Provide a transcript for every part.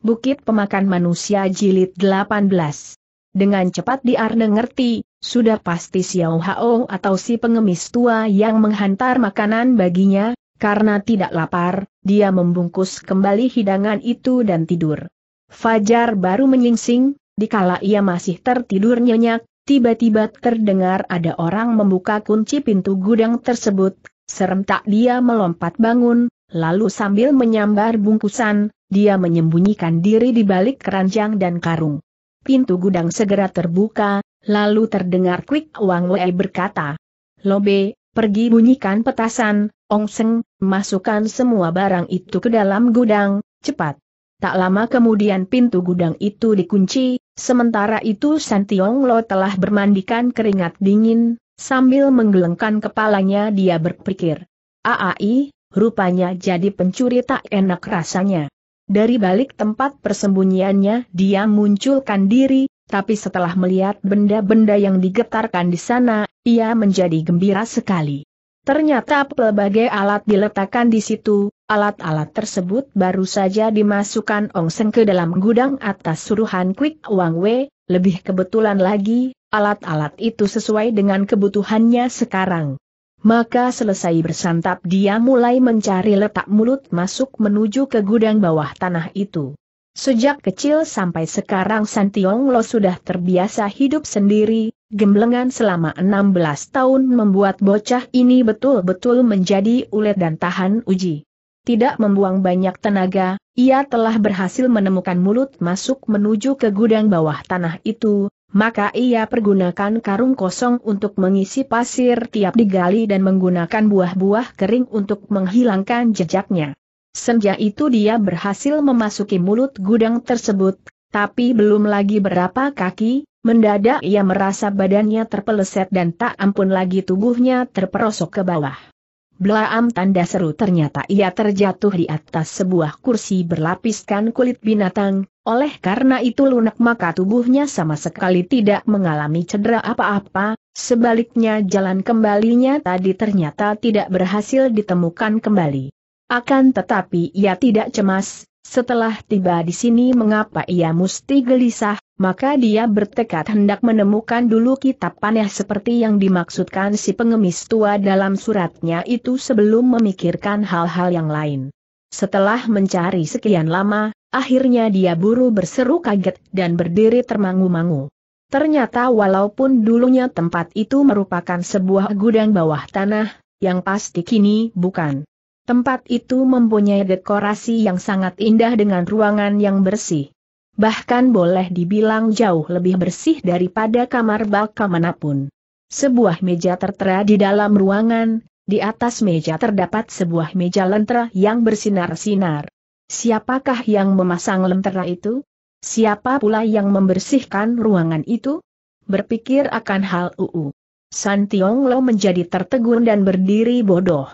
Bukit Pemakan Manusia Jilid 18. Dengan cepat Diarne ngerti, sudah pasti Xiao Hao atau si pengemis tua yang menghantar makanan baginya, karena tidak lapar, dia membungkus kembali hidangan itu dan tidur. Fajar baru menyingsing, dikala ia masih tertidur nyenyak, tiba-tiba terdengar ada orang membuka kunci pintu gudang tersebut, serentak dia melompat bangun, lalu sambil menyambar bungkusan, dia menyembunyikan diri di balik keranjang dan karung. Pintu gudang segera terbuka, lalu terdengar Kwik Wang Wei berkata, Lobe, pergi bunyikan petasan, Ong Seng, masukkan semua barang itu ke dalam gudang, cepat. Tak lama kemudian pintu gudang itu dikunci, sementara itu Tiong Lo telah bermandikan keringat dingin, sambil menggelengkan kepalanya dia berpikir. Aai, rupanya jadi pencuri tak enak rasanya. Dari balik tempat persembunyiannya dia munculkan diri, tapi setelah melihat benda-benda yang digetarkan di sana, ia menjadi gembira sekali. Ternyata pelbagai alat diletakkan di situ, alat-alat tersebut baru saja dimasukkan Ong Seng ke dalam gudang atas suruhan Quick Wang Wei, lebih kebetulan lagi, alat-alat itu sesuai dengan kebutuhannya sekarang. Maka selesai bersantap dia mulai mencari letak mulut masuk menuju ke gudang bawah tanah itu. Sejak kecil sampai sekarang Santiong Lo sudah terbiasa hidup sendiri, gemblengan selama 16 tahun membuat bocah ini betul-betul menjadi ulet dan tahan uji. Tidak membuang banyak tenaga, ia telah berhasil menemukan mulut masuk menuju ke gudang bawah tanah itu, maka ia pergunakan karung kosong untuk mengisi pasir tiap digali dan menggunakan buah-buah kering untuk menghilangkan jejaknya. Senja itu dia berhasil memasuki mulut gudang tersebut, tapi belum lagi berapa kaki, mendadak ia merasa badannya terpeleset dan tak ampun lagi tubuhnya terperosok ke bawah. Blaam tanda seru ternyata ia terjatuh di atas sebuah kursi berlapiskan kulit binatang, oleh karena itu lunak maka tubuhnya sama sekali tidak mengalami cedera apa-apa, sebaliknya jalan kembalinya tadi ternyata tidak berhasil ditemukan kembali. Akan tetapi ia tidak cemas, setelah tiba di sini mengapa ia mesti gelisah, maka dia bertekad hendak menemukan dulu kitab panah seperti yang dimaksudkan si pengemis tua dalam suratnya itu sebelum memikirkan hal-hal yang lain. Setelah mencari sekian lama, Akhirnya dia buru berseru kaget dan berdiri termangu-mangu. Ternyata walaupun dulunya tempat itu merupakan sebuah gudang bawah tanah, yang pasti kini bukan. Tempat itu mempunyai dekorasi yang sangat indah dengan ruangan yang bersih. Bahkan boleh dibilang jauh lebih bersih daripada kamar baka manapun. Sebuah meja tertera di dalam ruangan, di atas meja terdapat sebuah meja lentera yang bersinar-sinar. Siapakah yang memasang lentera itu? Siapa pula yang membersihkan ruangan itu? Berpikir akan hal UU. San Tiong Lo menjadi tertegun dan berdiri bodoh.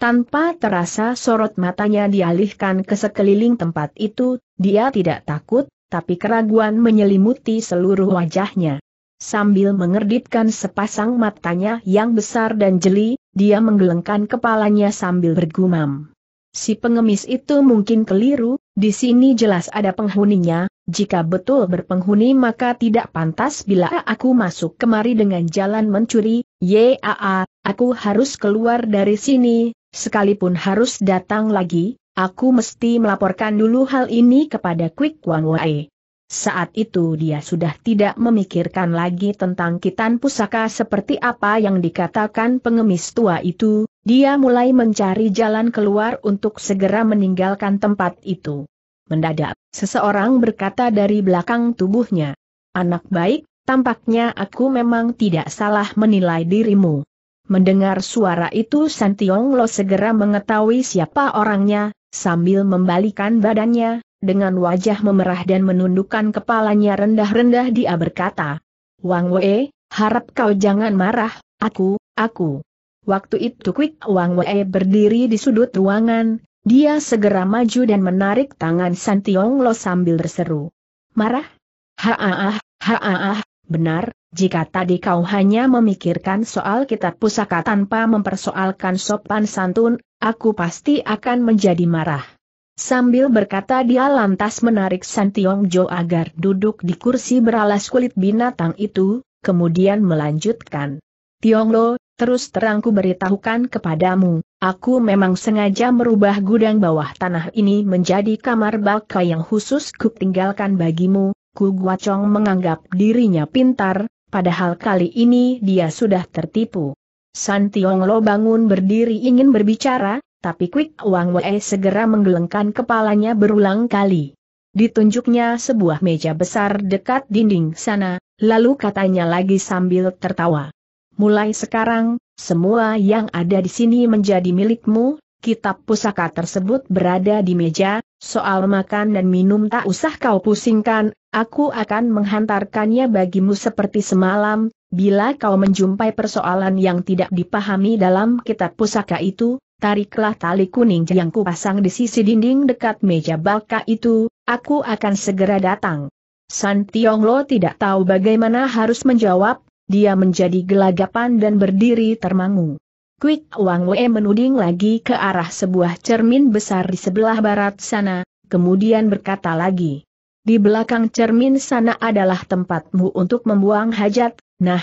Tanpa terasa sorot matanya dialihkan ke sekeliling tempat itu, dia tidak takut, tapi keraguan menyelimuti seluruh wajahnya. Sambil mengerdipkan sepasang matanya yang besar dan jeli, dia menggelengkan kepalanya sambil bergumam. Si pengemis itu mungkin keliru, di sini jelas ada penghuninya, jika betul berpenghuni maka tidak pantas bila aku masuk kemari dengan jalan mencuri, yaa, aku harus keluar dari sini, sekalipun harus datang lagi, aku mesti melaporkan dulu hal ini kepada Quick One Wei. Saat itu dia sudah tidak memikirkan lagi tentang kitan pusaka seperti apa yang dikatakan pengemis tua itu, dia mulai mencari jalan keluar untuk segera meninggalkan tempat itu. Mendadak, seseorang berkata dari belakang tubuhnya, Anak baik, tampaknya aku memang tidak salah menilai dirimu. Mendengar suara itu Santiong Lo segera mengetahui siapa orangnya, sambil membalikan badannya, dengan wajah memerah dan menundukkan kepalanya rendah-rendah dia berkata, Wang Wei, harap kau jangan marah, aku, aku. Waktu itu Kwik Wang Wei berdiri di sudut ruangan, dia segera maju dan menarik tangan San Tiong Lo sambil berseru. Marah? Haaah, haaah, benar, jika tadi kau hanya memikirkan soal kitab pusaka tanpa mempersoalkan sopan santun, aku pasti akan menjadi marah. Sambil berkata dia lantas menarik San Tiong Jo agar duduk di kursi beralas kulit binatang itu, kemudian melanjutkan. Tiong Lo, terus terangku beritahukan kepadamu, aku memang sengaja merubah gudang bawah tanah ini menjadi kamar baka yang khusus ku tinggalkan bagimu, ku Guacong menganggap dirinya pintar, padahal kali ini dia sudah tertipu. San Tiong Lo bangun berdiri ingin berbicara, tapi Quick Wang Wei segera menggelengkan kepalanya berulang kali. Ditunjuknya sebuah meja besar dekat dinding sana, lalu katanya lagi sambil tertawa. Mulai sekarang, semua yang ada di sini menjadi milikmu, kitab pusaka tersebut berada di meja, soal makan dan minum tak usah kau pusingkan, aku akan menghantarkannya bagimu seperti semalam, Bila kau menjumpai persoalan yang tidak dipahami dalam kitab pusaka itu, tariklah tali kuning yang kupasang di sisi dinding dekat meja balka itu, aku akan segera datang. San lo tidak tahu bagaimana harus menjawab, dia menjadi gelagapan dan berdiri termangu. Quick Wang Wei menuding lagi ke arah sebuah cermin besar di sebelah barat sana, kemudian berkata lagi. Di belakang cermin sana adalah tempatmu untuk membuang hajat, nah,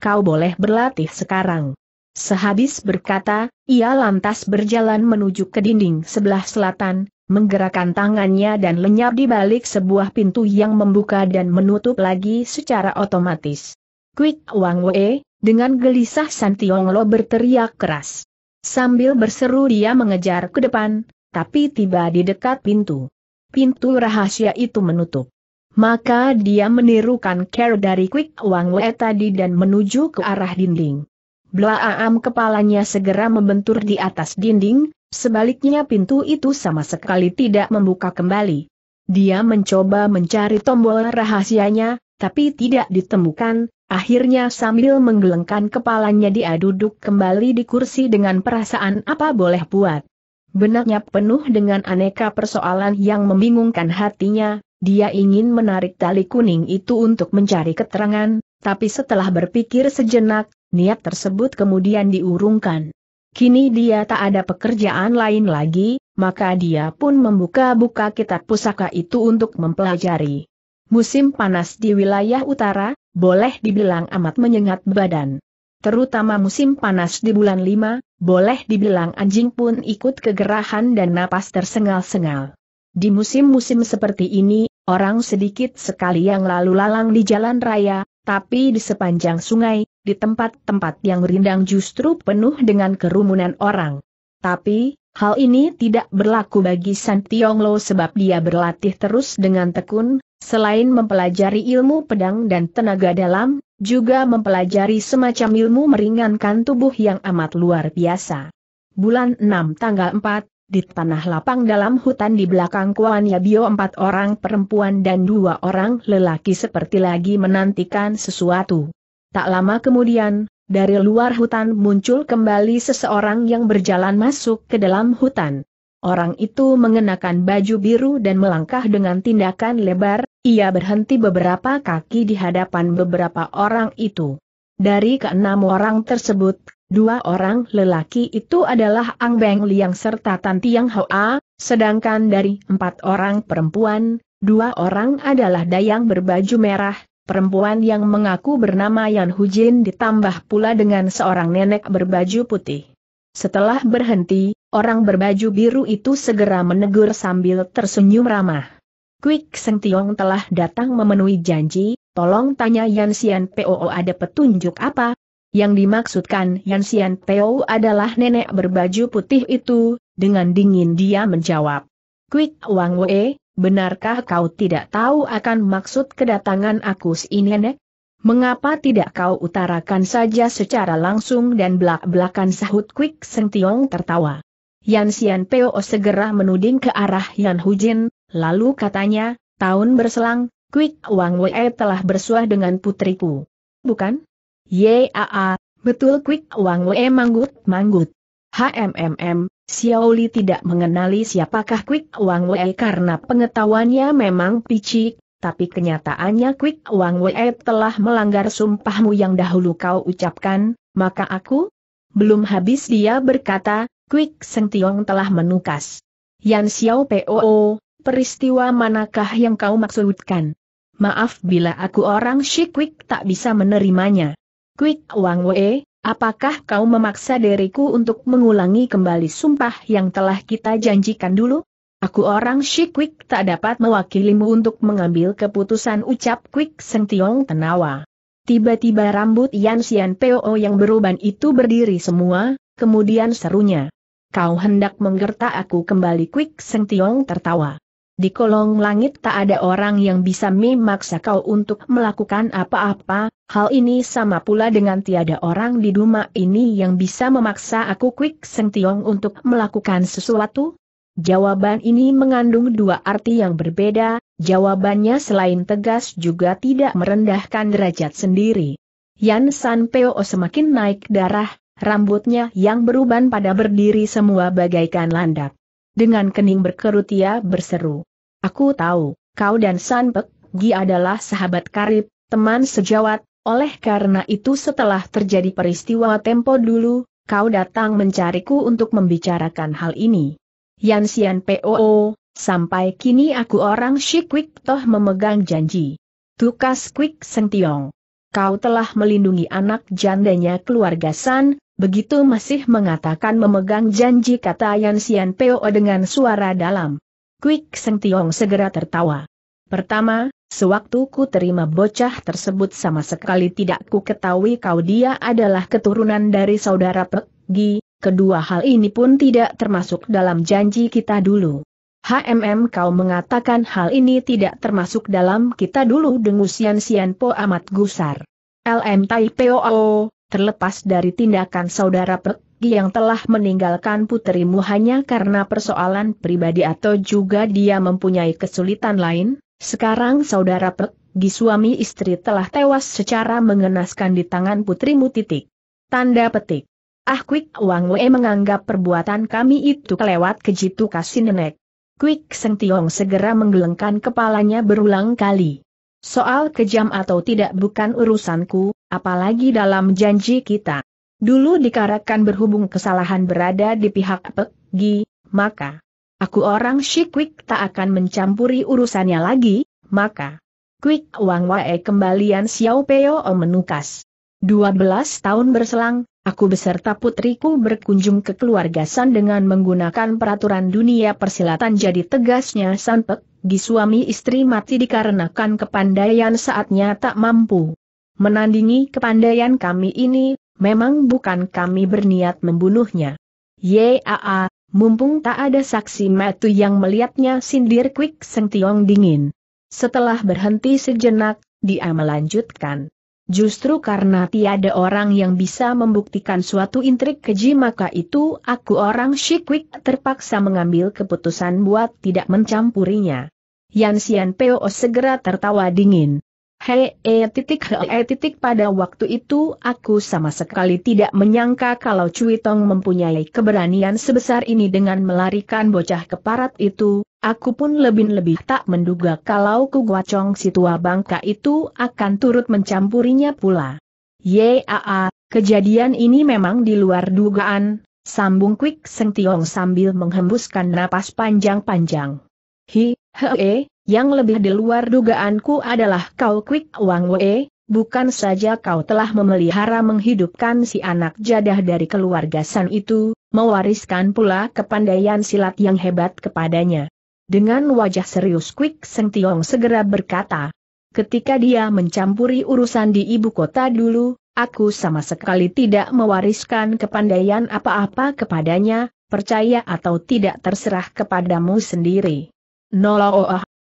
kau boleh berlatih sekarang. Sehabis berkata, ia lantas berjalan menuju ke dinding sebelah selatan, menggerakkan tangannya dan lenyap di balik sebuah pintu yang membuka dan menutup lagi secara otomatis. Quick Wang Wei, dengan gelisah Santiong Lo berteriak keras. Sambil berseru dia mengejar ke depan, tapi tiba di dekat pintu. Pintu rahasia itu menutup. Maka dia menirukan care dari Quick Wang Wei tadi dan menuju ke arah dinding. Blaam kepalanya segera membentur di atas dinding, sebaliknya pintu itu sama sekali tidak membuka kembali. Dia mencoba mencari tombol rahasianya, tapi tidak ditemukan, akhirnya sambil menggelengkan kepalanya dia duduk kembali di kursi dengan perasaan apa boleh buat. Benaknya penuh dengan aneka persoalan yang membingungkan hatinya, dia ingin menarik tali kuning itu untuk mencari keterangan, tapi setelah berpikir sejenak, niat tersebut kemudian diurungkan. Kini dia tak ada pekerjaan lain lagi, maka dia pun membuka-buka kitab pusaka itu untuk mempelajari. Musim panas di wilayah utara, boleh dibilang amat menyengat badan. Terutama musim panas di bulan lima, boleh dibilang anjing pun ikut kegerahan dan napas tersengal-sengal. Di musim-musim seperti ini, orang sedikit sekali yang lalu lalang di jalan raya, tapi di sepanjang sungai, di tempat-tempat yang rindang justru penuh dengan kerumunan orang. Tapi, hal ini tidak berlaku bagi San Tionglo sebab dia berlatih terus dengan tekun, selain mempelajari ilmu pedang dan tenaga dalam, juga mempelajari semacam ilmu meringankan tubuh yang amat luar biasa. Bulan 6 tanggal 4, di tanah lapang dalam hutan di belakang Kuan Yabio empat orang perempuan dan dua orang lelaki seperti lagi menantikan sesuatu. Tak lama kemudian, dari luar hutan muncul kembali seseorang yang berjalan masuk ke dalam hutan. Orang itu mengenakan baju biru dan melangkah dengan tindakan lebar, ia berhenti beberapa kaki di hadapan beberapa orang itu. Dari keenam orang tersebut, Dua orang lelaki itu adalah Ang Beng Liang serta Tan Tiang Hoa, sedangkan dari empat orang perempuan, dua orang adalah Dayang berbaju merah, perempuan yang mengaku bernama Yan Hujin ditambah pula dengan seorang nenek berbaju putih. Setelah berhenti, orang berbaju biru itu segera menegur sambil tersenyum ramah. Quick Seng Tiong telah datang memenuhi janji, tolong tanya Yan Xian POO ada petunjuk apa, yang dimaksudkan Yan Xian Peo adalah nenek berbaju putih itu, dengan dingin dia menjawab. Quick Wang Wei, benarkah kau tidak tahu akan maksud kedatangan aku si nenek? Mengapa tidak kau utarakan saja secara langsung dan belak-belakan sahut Quick Seng Tiong tertawa. Yan Xian Peo segera menuding ke arah Yan Jin, lalu katanya, tahun berselang, Quick Wang Wei telah bersuah dengan putriku. Bukan? Yaa, betul Quick Wang Wei manggut-manggut. HMMM, Li tidak mengenali siapakah Quick Wang Wei karena pengetahuannya memang picik, tapi kenyataannya Quick Wang Wei telah melanggar sumpahmu yang dahulu kau ucapkan, maka aku? Belum habis dia berkata, Quick Seng Tiong telah menukas. Yan Xiao Poo, peristiwa manakah yang kau maksudkan? Maaf bila aku orang Quick tak bisa menerimanya. Quick Wang Wei, apakah kau memaksa diriku untuk mengulangi kembali sumpah yang telah kita janjikan dulu? Aku orang Shi Quick tak dapat mewakilimu untuk mengambil keputusan ucap Quick Seng Tiong Tenawa. Tiba-tiba rambut Yan Xian Po yang beruban itu berdiri semua, kemudian serunya. Kau hendak menggertak aku kembali Quick Seng Tiong tertawa. Di kolong langit tak ada orang yang bisa memaksa kau untuk melakukan apa-apa, hal ini sama pula dengan tiada orang di Duma ini yang bisa memaksa aku Kwik Seng Tiong untuk melakukan sesuatu? Jawaban ini mengandung dua arti yang berbeda, jawabannya selain tegas juga tidak merendahkan derajat sendiri. Yan San Peo semakin naik darah, rambutnya yang beruban pada berdiri semua bagaikan landak. Dengan kening berkerut ia berseru. Aku tahu, kau dan Sanpek, Gi adalah sahabat karib, teman sejawat, oleh karena itu setelah terjadi peristiwa tempo dulu, kau datang mencariku untuk membicarakan hal ini. Yan Sian POO, sampai kini aku orang Shikwik toh memegang janji. Tukas Kwik Sentiong. Kau telah melindungi anak jandanya keluarga San, begitu masih mengatakan memegang janji kata Yan Sian Peo dengan suara dalam. Quick Seng Tiong segera tertawa. Pertama, sewaktu ku terima bocah tersebut sama sekali tidak ku ketahui kau dia adalah keturunan dari saudara Pek kedua hal ini pun tidak termasuk dalam janji kita dulu. HMM kau mengatakan hal ini tidak termasuk dalam kita dulu dengusian Sian Po amat gusar. LM Tai Peo terlepas dari tindakan saudara Pek yang telah meninggalkan putrimu hanya karena persoalan pribadi atau juga dia mempunyai kesulitan lain, sekarang saudara Pek Gi suami istri telah tewas secara mengenaskan di tangan putrimu titik. Tanda petik. Ah Quick Wang Wei menganggap perbuatan kami itu kelewat kejitu kasih nenek. Quick Seng Tiong segera menggelengkan kepalanya berulang kali. Soal kejam atau tidak bukan urusanku, apalagi dalam janji kita. Dulu dikarakan berhubung kesalahan berada di pihak Pek Gi, maka aku orang Shikwik tak akan mencampuri urusannya lagi, maka Quick Wang Wae kembalian Xiao Peo menukas. 12 tahun berselang, aku beserta putriku berkunjung ke keluarga San dengan menggunakan peraturan dunia persilatan jadi tegasnya San Pek Gi suami istri mati dikarenakan kepandaian saatnya tak mampu. Menandingi kepandaian kami ini, memang bukan kami berniat membunuhnya. Yaa, mumpung tak ada saksi metu yang melihatnya sindir Quick Seng Tiong dingin. Setelah berhenti sejenak, dia melanjutkan. Justru karena tiada orang yang bisa membuktikan suatu intrik keji maka itu aku orang Shikwik terpaksa mengambil keputusan buat tidak mencampurinya. Yan Xian Peo segera tertawa dingin. Hei, eh titik e titik pada waktu itu aku sama sekali tidak menyangka kalau Cui Tong mempunyai keberanian sebesar ini dengan melarikan bocah keparat itu, aku pun lebih-lebih tak menduga kalau Kuguacong si tua bangka itu akan turut mencampurinya pula. Yaa, kejadian ini memang di luar dugaan, sambung Quick Seng sambil menghembuskan napas panjang-panjang. Hi, hee, eh. Yang lebih di luar dugaanku adalah kau Quick Wang Wei, bukan saja kau telah memelihara menghidupkan si anak jadah dari keluarga San itu, mewariskan pula kepandaian silat yang hebat kepadanya. Dengan wajah serius Quick Seng Tiong segera berkata, ketika dia mencampuri urusan di ibu kota dulu, aku sama sekali tidak mewariskan kepandaian apa-apa kepadanya, percaya atau tidak terserah kepadamu sendiri.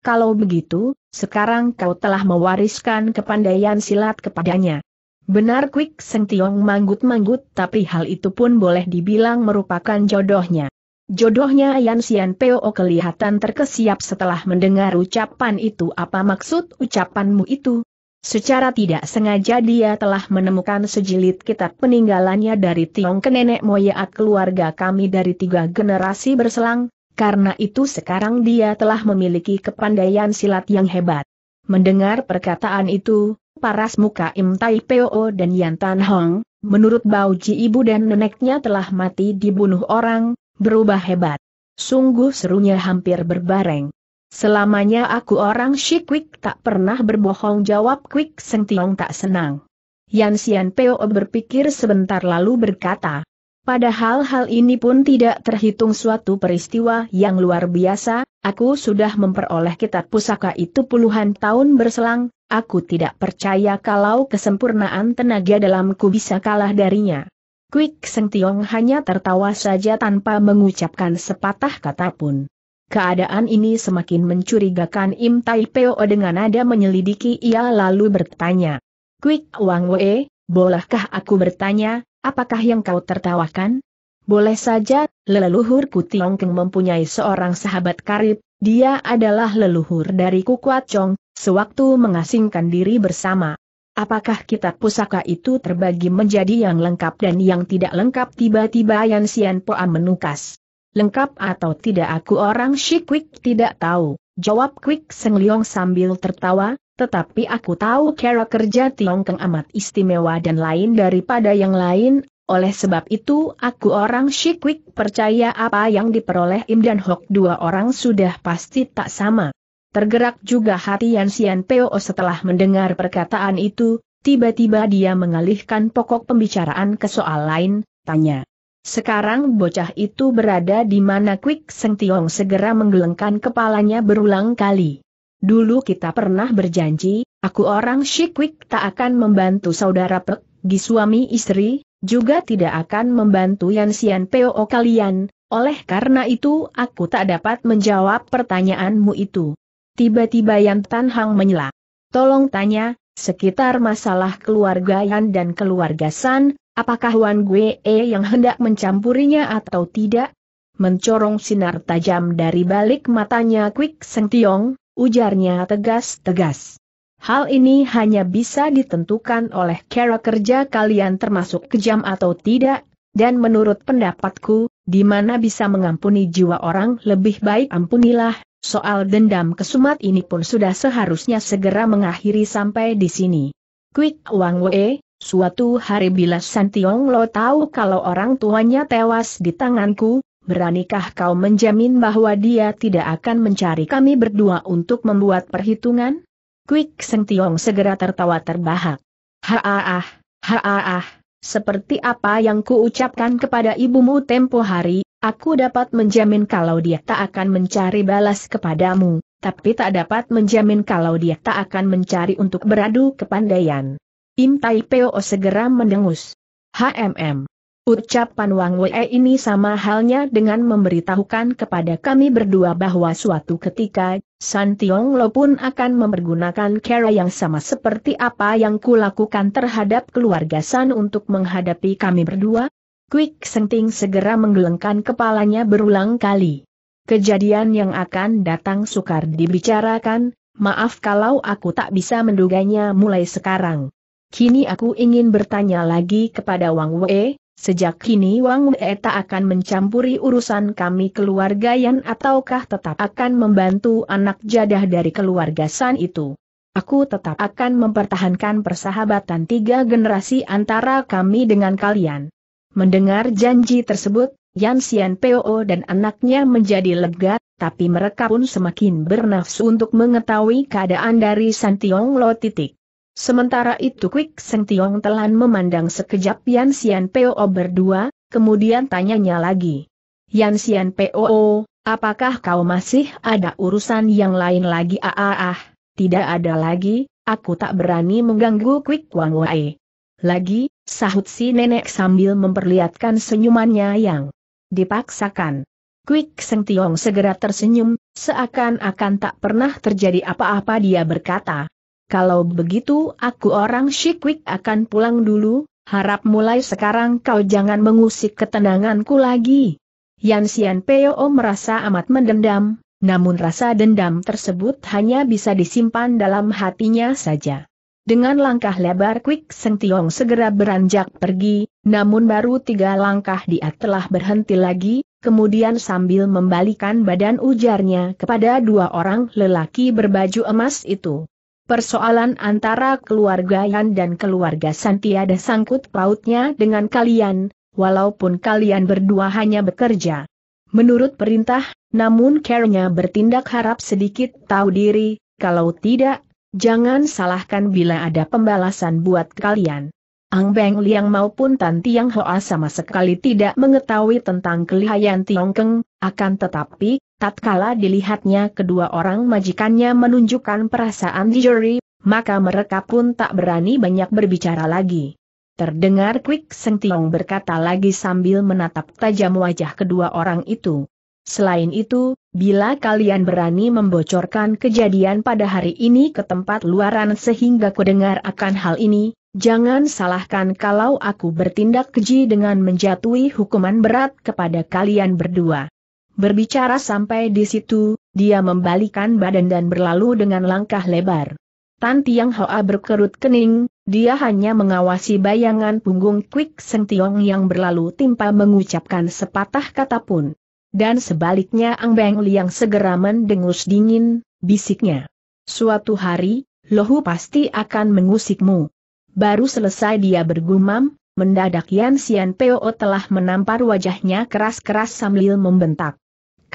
Kalau begitu, sekarang kau telah mewariskan kepandaian silat kepadanya. Benar Kwik Seng Tiong manggut-manggut tapi hal itu pun boleh dibilang merupakan jodohnya. Jodohnya Yan Sian Peo kelihatan terkesiap setelah mendengar ucapan itu apa maksud ucapanmu itu? Secara tidak sengaja dia telah menemukan sejilid kitab peninggalannya dari Tiong ke nenek moyaat keluarga kami dari tiga generasi berselang, karena itu sekarang dia telah memiliki kepandaian silat yang hebat. Mendengar perkataan itu, paras muka Im Tai Peo dan Yan Tan Hong, menurut Bao Ji ibu dan neneknya telah mati dibunuh orang, berubah hebat. Sungguh serunya hampir berbareng. Selamanya aku orang Shi Quick tak pernah berbohong jawab Quick Seng Tiong tak senang. Yan Xian Peo berpikir sebentar lalu berkata, Padahal hal ini pun tidak terhitung suatu peristiwa yang luar biasa, aku sudah memperoleh kitab pusaka itu puluhan tahun berselang, aku tidak percaya kalau kesempurnaan tenaga dalamku bisa kalah darinya. Quick Seng Tiong hanya tertawa saja tanpa mengucapkan sepatah kata pun. Keadaan ini semakin mencurigakan Im Tai Peo dengan nada menyelidiki ia lalu bertanya. Quick Wang Wei, bolehkah aku bertanya, apakah yang kau tertawakan? Boleh saja, leluhurku Tiongkeng mempunyai seorang sahabat karib, dia adalah leluhur dari Kukwa Chong, sewaktu mengasingkan diri bersama. Apakah kitab pusaka itu terbagi menjadi yang lengkap dan yang tidak lengkap tiba-tiba Yan Sian Poa menukas. Lengkap atau tidak aku orang Shi Quick tidak tahu, jawab Quick Seng Liong sambil tertawa, tetapi aku tahu cara kerja Tiongkeng amat istimewa dan lain daripada yang lain, oleh sebab itu aku orang Shikwik percaya apa yang diperoleh Im dan Hok dua orang sudah pasti tak sama. Tergerak juga hati Yan Sian Peo setelah mendengar perkataan itu, tiba-tiba dia mengalihkan pokok pembicaraan ke soal lain, tanya. Sekarang bocah itu berada di mana Kwik Seng Tiong segera menggelengkan kepalanya berulang kali. Dulu kita pernah berjanji, aku orang Shikwik tak akan membantu saudara Pek, Gi suami istri, juga tidak akan membantu Yan Sian Po kalian, oleh karena itu aku tak dapat menjawab pertanyaanmu itu. Tiba-tiba Yan Tan Hang menyela. Tolong tanya, sekitar masalah keluarga Yan dan keluarga San, apakah Wan Gue e yang hendak mencampurinya atau tidak? Mencorong sinar tajam dari balik matanya Quick Seng Tiong, ujarnya tegas-tegas. Hal ini hanya bisa ditentukan oleh cara kerja kalian termasuk kejam atau tidak, dan menurut pendapatku, di mana bisa mengampuni jiwa orang lebih baik ampunilah, soal dendam kesumat ini pun sudah seharusnya segera mengakhiri sampai di sini. Quick Wang Wei, Suatu hari bila Santiong Lo tahu kalau orang tuanya tewas di tanganku, Beranikah kau menjamin bahwa dia tidak akan mencari kami berdua untuk membuat perhitungan? Quick Seng Tiong segera tertawa terbahak. Haaah, haaah, seperti apa yang kuucapkan kepada ibumu tempo hari, aku dapat menjamin kalau dia tak akan mencari balas kepadamu, tapi tak dapat menjamin kalau dia tak akan mencari untuk beradu kepandaian. Im Tai Peo segera mendengus. HMM. Ucapan Wang Wei ini sama halnya dengan memberitahukan kepada kami berdua bahwa suatu ketika, San Tiong Lo pun akan mempergunakan cara yang sama seperti apa yang kulakukan terhadap keluarga San untuk menghadapi kami berdua. Quick Senting segera menggelengkan kepalanya berulang kali. Kejadian yang akan datang sukar dibicarakan, maaf kalau aku tak bisa menduganya mulai sekarang. Kini aku ingin bertanya lagi kepada Wang Wei, Sejak kini Wang Wei tak akan mencampuri urusan kami keluarga Yan ataukah tetap akan membantu anak jadah dari keluarga San itu. Aku tetap akan mempertahankan persahabatan tiga generasi antara kami dengan kalian. Mendengar janji tersebut, Yan Xian Peo dan anaknya menjadi lega, tapi mereka pun semakin bernafsu untuk mengetahui keadaan dari San Tiong Lo titik. Sementara itu Quick Seng Tiong telan memandang sekejap Yan Sian Poo berdua, kemudian tanyanya lagi. Yan Sian Poo, apakah kau masih ada urusan yang lain lagi? Ah, ah, ah tidak ada lagi, aku tak berani mengganggu Quick Wang Wai. Lagi, sahut si nenek sambil memperlihatkan senyumannya yang dipaksakan. Quick Seng Tiong segera tersenyum, seakan-akan tak pernah terjadi apa-apa dia berkata. Kalau begitu aku orang Shikwik akan pulang dulu, harap mulai sekarang kau jangan mengusik ketenanganku lagi. Yan Xian Peo merasa amat mendendam, namun rasa dendam tersebut hanya bisa disimpan dalam hatinya saja. Dengan langkah lebar Quick Seng Tiong segera beranjak pergi, namun baru tiga langkah dia telah berhenti lagi, kemudian sambil membalikan badan ujarnya kepada dua orang lelaki berbaju emas itu. Persoalan antara keluarga Yan dan keluarga San tiada sangkut pautnya dengan kalian, walaupun kalian berdua hanya bekerja. Menurut perintah, namun care bertindak harap sedikit tahu diri, kalau tidak, jangan salahkan bila ada pembalasan buat kalian. Ang Beng Liang maupun Tan Tiang Hoa sama sekali tidak mengetahui tentang kelihayan Tiongkeng, akan tetapi, Tatkala dilihatnya kedua orang majikannya menunjukkan perasaan di juri, maka mereka pun tak berani banyak berbicara lagi. Terdengar Quick Seng berkata lagi sambil menatap tajam wajah kedua orang itu. Selain itu, bila kalian berani membocorkan kejadian pada hari ini ke tempat luaran sehingga kudengar akan hal ini, jangan salahkan kalau aku bertindak keji dengan menjatuhi hukuman berat kepada kalian berdua. Berbicara sampai di situ, dia membalikan badan dan berlalu dengan langkah lebar. Tan Tiang Hoa berkerut kening, dia hanya mengawasi bayangan punggung Kwik Seng Tiong yang berlalu timpa mengucapkan sepatah kata pun. Dan sebaliknya Ang Beng Liang segera mendengus dingin, bisiknya. Suatu hari, Lohu pasti akan mengusikmu. Baru selesai dia bergumam, mendadak Yan Xian Peo telah menampar wajahnya keras-keras sambil membentak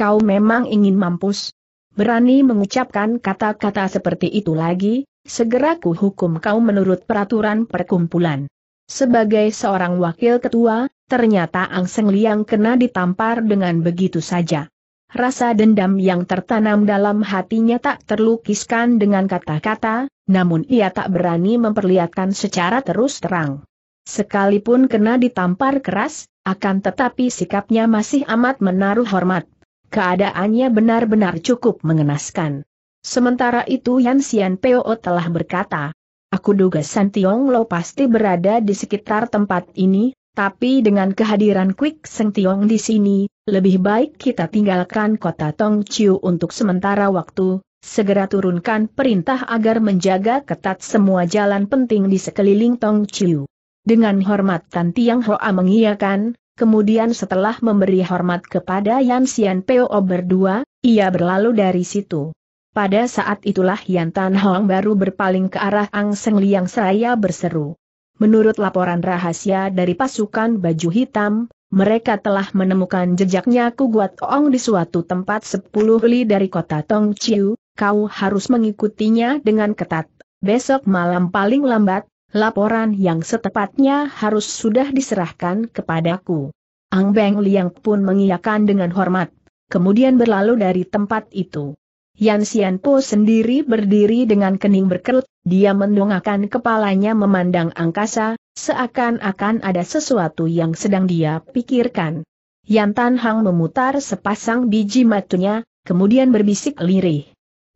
kau memang ingin mampus? Berani mengucapkan kata-kata seperti itu lagi, segera ku hukum kau menurut peraturan perkumpulan. Sebagai seorang wakil ketua, ternyata Ang Seng Liang kena ditampar dengan begitu saja. Rasa dendam yang tertanam dalam hatinya tak terlukiskan dengan kata-kata, namun ia tak berani memperlihatkan secara terus terang. Sekalipun kena ditampar keras, akan tetapi sikapnya masih amat menaruh hormat Keadaannya benar-benar cukup mengenaskan. Sementara itu Yan Xian Peo telah berkata, Aku duga San Tiong Lo pasti berada di sekitar tempat ini, tapi dengan kehadiran Quick Seng Tiong di sini, lebih baik kita tinggalkan kota Tong Chiu untuk sementara waktu, segera turunkan perintah agar menjaga ketat semua jalan penting di sekeliling Tong Chiu. Dengan hormat Tan Tiang Hoa mengiyakan, kemudian setelah memberi hormat kepada Yan Xian Peo berdua, ia berlalu dari situ. Pada saat itulah Yan Tan Hong baru berpaling ke arah Ang Seng Liang seraya berseru. Menurut laporan rahasia dari pasukan baju hitam, mereka telah menemukan jejaknya Kuguat Ong di suatu tempat 10 li dari kota Tong Chiu, kau harus mengikutinya dengan ketat. Besok malam paling lambat, laporan yang setepatnya harus sudah diserahkan kepadaku. Ang Beng Liang pun mengiyakan dengan hormat, kemudian berlalu dari tempat itu. Yan Po sendiri berdiri dengan kening berkerut, dia mendongakkan kepalanya memandang angkasa, seakan-akan ada sesuatu yang sedang dia pikirkan. Yan Tan Hang memutar sepasang biji matunya, kemudian berbisik lirih.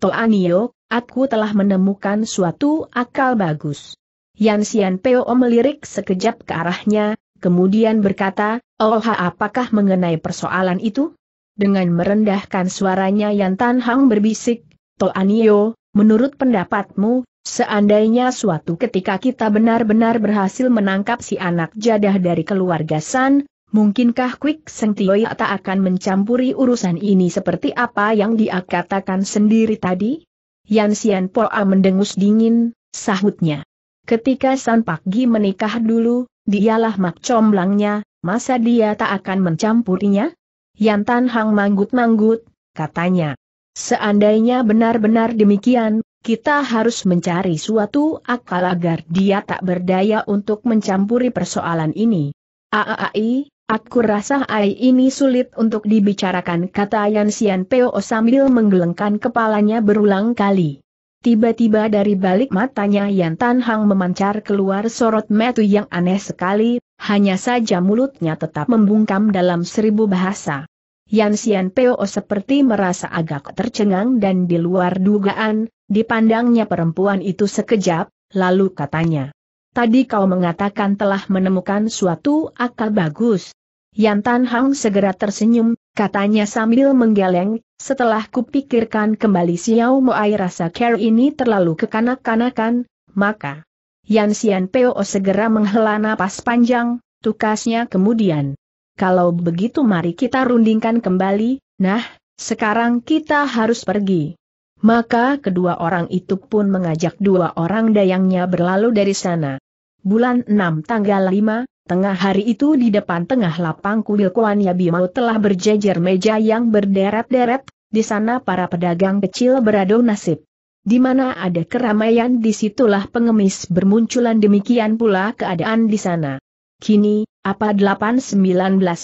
Anio, aku telah menemukan suatu akal bagus. Yan Xian Peo melirik sekejap ke arahnya, kemudian berkata, Oh apakah mengenai persoalan itu? Dengan merendahkan suaranya Yan Tan Hang berbisik, Anio, menurut pendapatmu, seandainya suatu ketika kita benar-benar berhasil menangkap si anak jadah dari keluarga San, mungkinkah Quick Seng Tioi tak akan mencampuri urusan ini seperti apa yang dia katakan sendiri tadi? Yan Xian Poa mendengus dingin, sahutnya. Ketika San Pak Gi menikah dulu, dialah mak comblangnya, masa dia tak akan mencampurinya? Tan Hang manggut-manggut, katanya. Seandainya benar-benar demikian, kita harus mencari suatu akal agar dia tak berdaya untuk mencampuri persoalan ini. Aai, aku rasa ai ini sulit untuk dibicarakan kata Yan Sian Peo sambil menggelengkan kepalanya berulang kali. Tiba-tiba dari balik matanya Yan Tan Hang memancar keluar sorot metu yang aneh sekali, hanya saja mulutnya tetap membungkam dalam seribu bahasa. Yan Xian Peo seperti merasa agak tercengang dan di luar dugaan, dipandangnya perempuan itu sekejap, lalu katanya. Tadi kau mengatakan telah menemukan suatu akal bagus. Yan Tan Hang segera tersenyum, Katanya sambil menggeleng, setelah kupikirkan kembali Xiao Moai rasa care ini terlalu kekanak-kanakan, maka Yan Xian Peo segera menghela napas panjang, tukasnya kemudian. Kalau begitu mari kita rundingkan kembali, nah, sekarang kita harus pergi. Maka kedua orang itu pun mengajak dua orang dayangnya berlalu dari sana. Bulan 6 tanggal 5, Tengah hari itu di depan tengah lapang kuil Kuan Yabimau telah berjejer meja yang berderet-deret, di sana para pedagang kecil beradu nasib. Di mana ada keramaian di situlah pengemis bermunculan demikian pula keadaan di sana. Kini, apa 8-19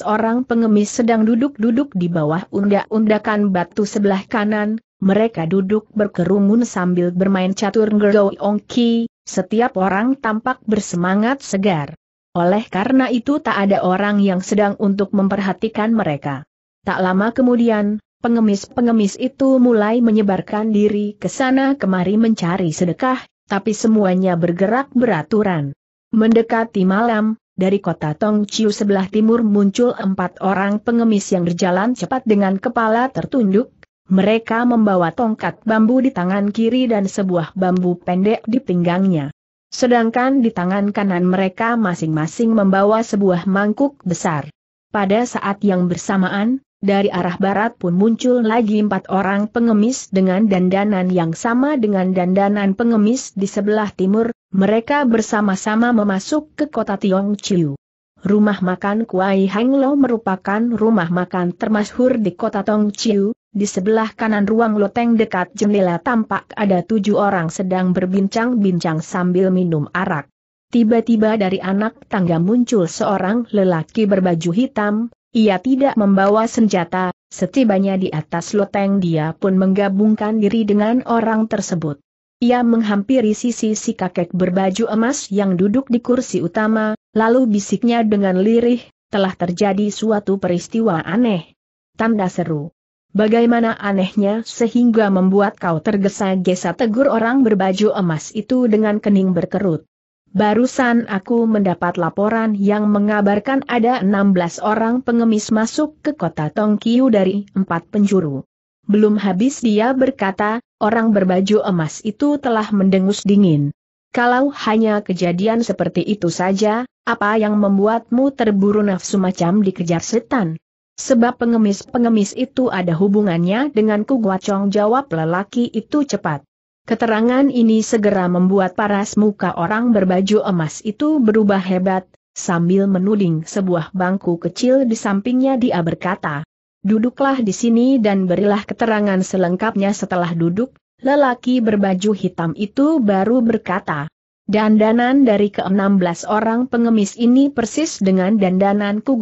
orang pengemis sedang duduk-duduk di bawah undak-undakan batu sebelah kanan, mereka duduk berkerumun sambil bermain catur ngerdoy ongki, setiap orang tampak bersemangat segar. Oleh karena itu tak ada orang yang sedang untuk memperhatikan mereka. Tak lama kemudian, pengemis-pengemis itu mulai menyebarkan diri ke sana kemari mencari sedekah, tapi semuanya bergerak beraturan. Mendekati malam, dari kota Tongciu sebelah timur muncul empat orang pengemis yang berjalan cepat dengan kepala tertunduk. Mereka membawa tongkat bambu di tangan kiri dan sebuah bambu pendek di pinggangnya. Sedangkan di tangan kanan mereka masing-masing membawa sebuah mangkuk besar. Pada saat yang bersamaan, dari arah barat pun muncul lagi empat orang pengemis dengan dandanan yang sama dengan dandanan pengemis di sebelah timur, mereka bersama-sama memasuk ke kota Chiu. Rumah makan Kuai Henglo merupakan rumah makan termasyhur di kota Chiu, di sebelah kanan ruang loteng dekat jendela tampak ada tujuh orang sedang berbincang-bincang sambil minum arak. Tiba-tiba dari anak tangga muncul seorang lelaki berbaju hitam, ia tidak membawa senjata, setibanya di atas loteng dia pun menggabungkan diri dengan orang tersebut. Ia menghampiri sisi si kakek berbaju emas yang duduk di kursi utama, lalu bisiknya dengan lirih, telah terjadi suatu peristiwa aneh. Tanda seru. Bagaimana anehnya sehingga membuat kau tergesa-gesa tegur orang berbaju emas itu dengan kening berkerut. Barusan aku mendapat laporan yang mengabarkan ada 16 orang pengemis masuk ke kota Tongkiu dari empat penjuru. Belum habis dia berkata, orang berbaju emas itu telah mendengus dingin. Kalau hanya kejadian seperti itu saja, apa yang membuatmu terburu nafsu macam dikejar setan? Sebab pengemis-pengemis itu ada hubungannya dengan Ku jawab lelaki itu cepat. Keterangan ini segera membuat paras muka orang berbaju emas itu berubah hebat, sambil menuding sebuah bangku kecil di sampingnya dia berkata, Duduklah di sini dan berilah keterangan selengkapnya setelah duduk, lelaki berbaju hitam itu baru berkata, Dandanan dari ke-16 orang pengemis ini persis dengan dandanan Ku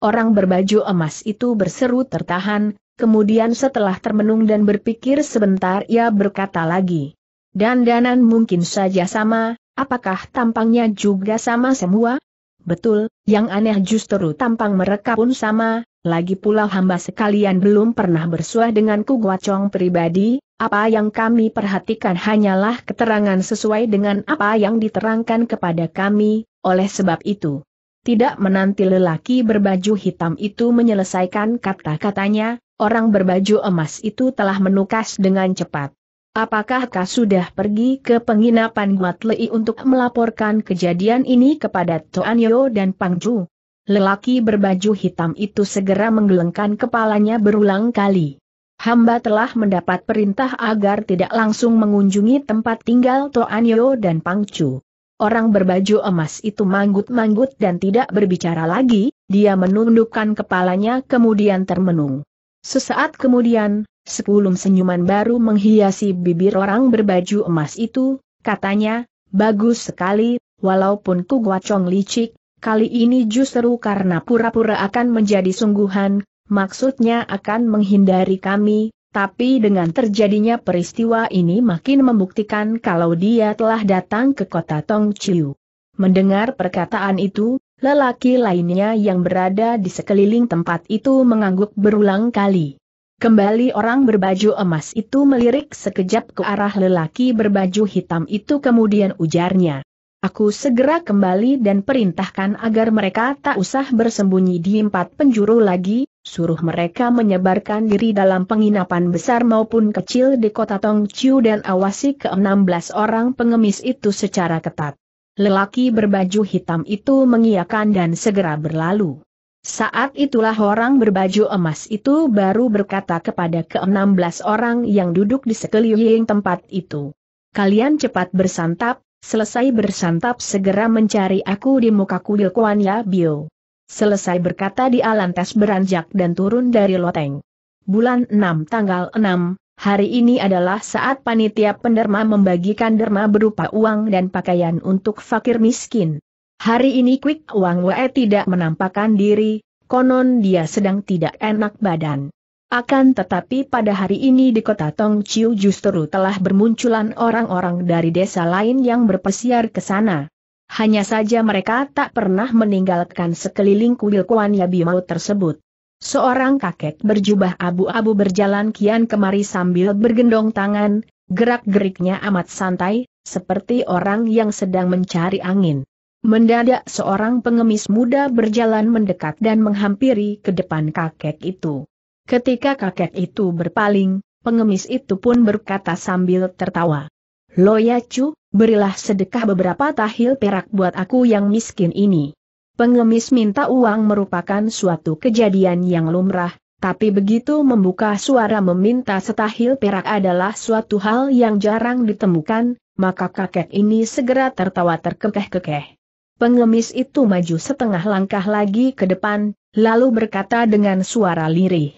Orang berbaju emas itu berseru tertahan, kemudian setelah termenung dan berpikir sebentar ia berkata lagi. Dandanan mungkin saja sama, apakah tampangnya juga sama semua? Betul, yang aneh justru tampang mereka pun sama, lagi pula hamba sekalian belum pernah bersua denganku guacong pribadi, apa yang kami perhatikan hanyalah keterangan sesuai dengan apa yang diterangkan kepada kami, oleh sebab itu. Tidak menanti lelaki berbaju hitam itu menyelesaikan kata-katanya, orang berbaju emas itu telah menukas dengan cepat. Apakah kau sudah pergi ke penginapan Guatlei untuk melaporkan kejadian ini kepada Tuan Yeo dan Pangju? Lelaki berbaju hitam itu segera menggelengkan kepalanya berulang kali. Hamba telah mendapat perintah agar tidak langsung mengunjungi tempat tinggal Tuan Yeo dan Pangju. Orang berbaju emas itu manggut-manggut dan tidak berbicara lagi, dia menundukkan kepalanya kemudian termenung. Sesaat kemudian, sepuluh senyuman baru menghiasi bibir orang berbaju emas itu, katanya, bagus sekali, walaupun ku guacong licik, kali ini justru karena pura-pura akan menjadi sungguhan, maksudnya akan menghindari kami, tapi dengan terjadinya peristiwa ini makin membuktikan kalau dia telah datang ke kota Tong Chiu. Mendengar perkataan itu, lelaki lainnya yang berada di sekeliling tempat itu mengangguk berulang kali. Kembali orang berbaju emas itu melirik sekejap ke arah lelaki berbaju hitam itu kemudian ujarnya. Aku segera kembali dan perintahkan agar mereka tak usah bersembunyi di empat penjuru lagi, suruh mereka menyebarkan diri dalam penginapan besar maupun kecil di kota Tongciu dan awasi ke-16 orang pengemis itu secara ketat. Lelaki berbaju hitam itu mengiakan dan segera berlalu. Saat itulah orang berbaju emas itu baru berkata kepada ke-16 orang yang duduk di sekeliling tempat itu. Kalian cepat bersantap, selesai bersantap segera mencari aku di muka kuil Kuan Ya Bio. Selesai berkata di lantas beranjak dan turun dari loteng. Bulan 6 tanggal 6, hari ini adalah saat panitia penderma membagikan derma berupa uang dan pakaian untuk fakir miskin. Hari ini Quick Wang Wei tidak menampakkan diri, konon dia sedang tidak enak badan. Akan tetapi pada hari ini di kota Tong Chiu justru telah bermunculan orang-orang dari desa lain yang berpesiar ke sana. Hanya saja mereka tak pernah meninggalkan sekeliling kuil Kuan Yabimau tersebut. Seorang kakek berjubah abu-abu berjalan kian kemari sambil bergendong tangan, gerak-geriknya amat santai, seperti orang yang sedang mencari angin. Mendadak seorang pengemis muda berjalan mendekat dan menghampiri ke depan kakek itu. Ketika kakek itu berpaling, pengemis itu pun berkata sambil tertawa. Loya cu? berilah sedekah beberapa tahil perak buat aku yang miskin ini. Pengemis minta uang merupakan suatu kejadian yang lumrah, tapi begitu membuka suara meminta setahil perak adalah suatu hal yang jarang ditemukan, maka kakek ini segera tertawa terkekeh-kekeh. Pengemis itu maju setengah langkah lagi ke depan, lalu berkata dengan suara lirih.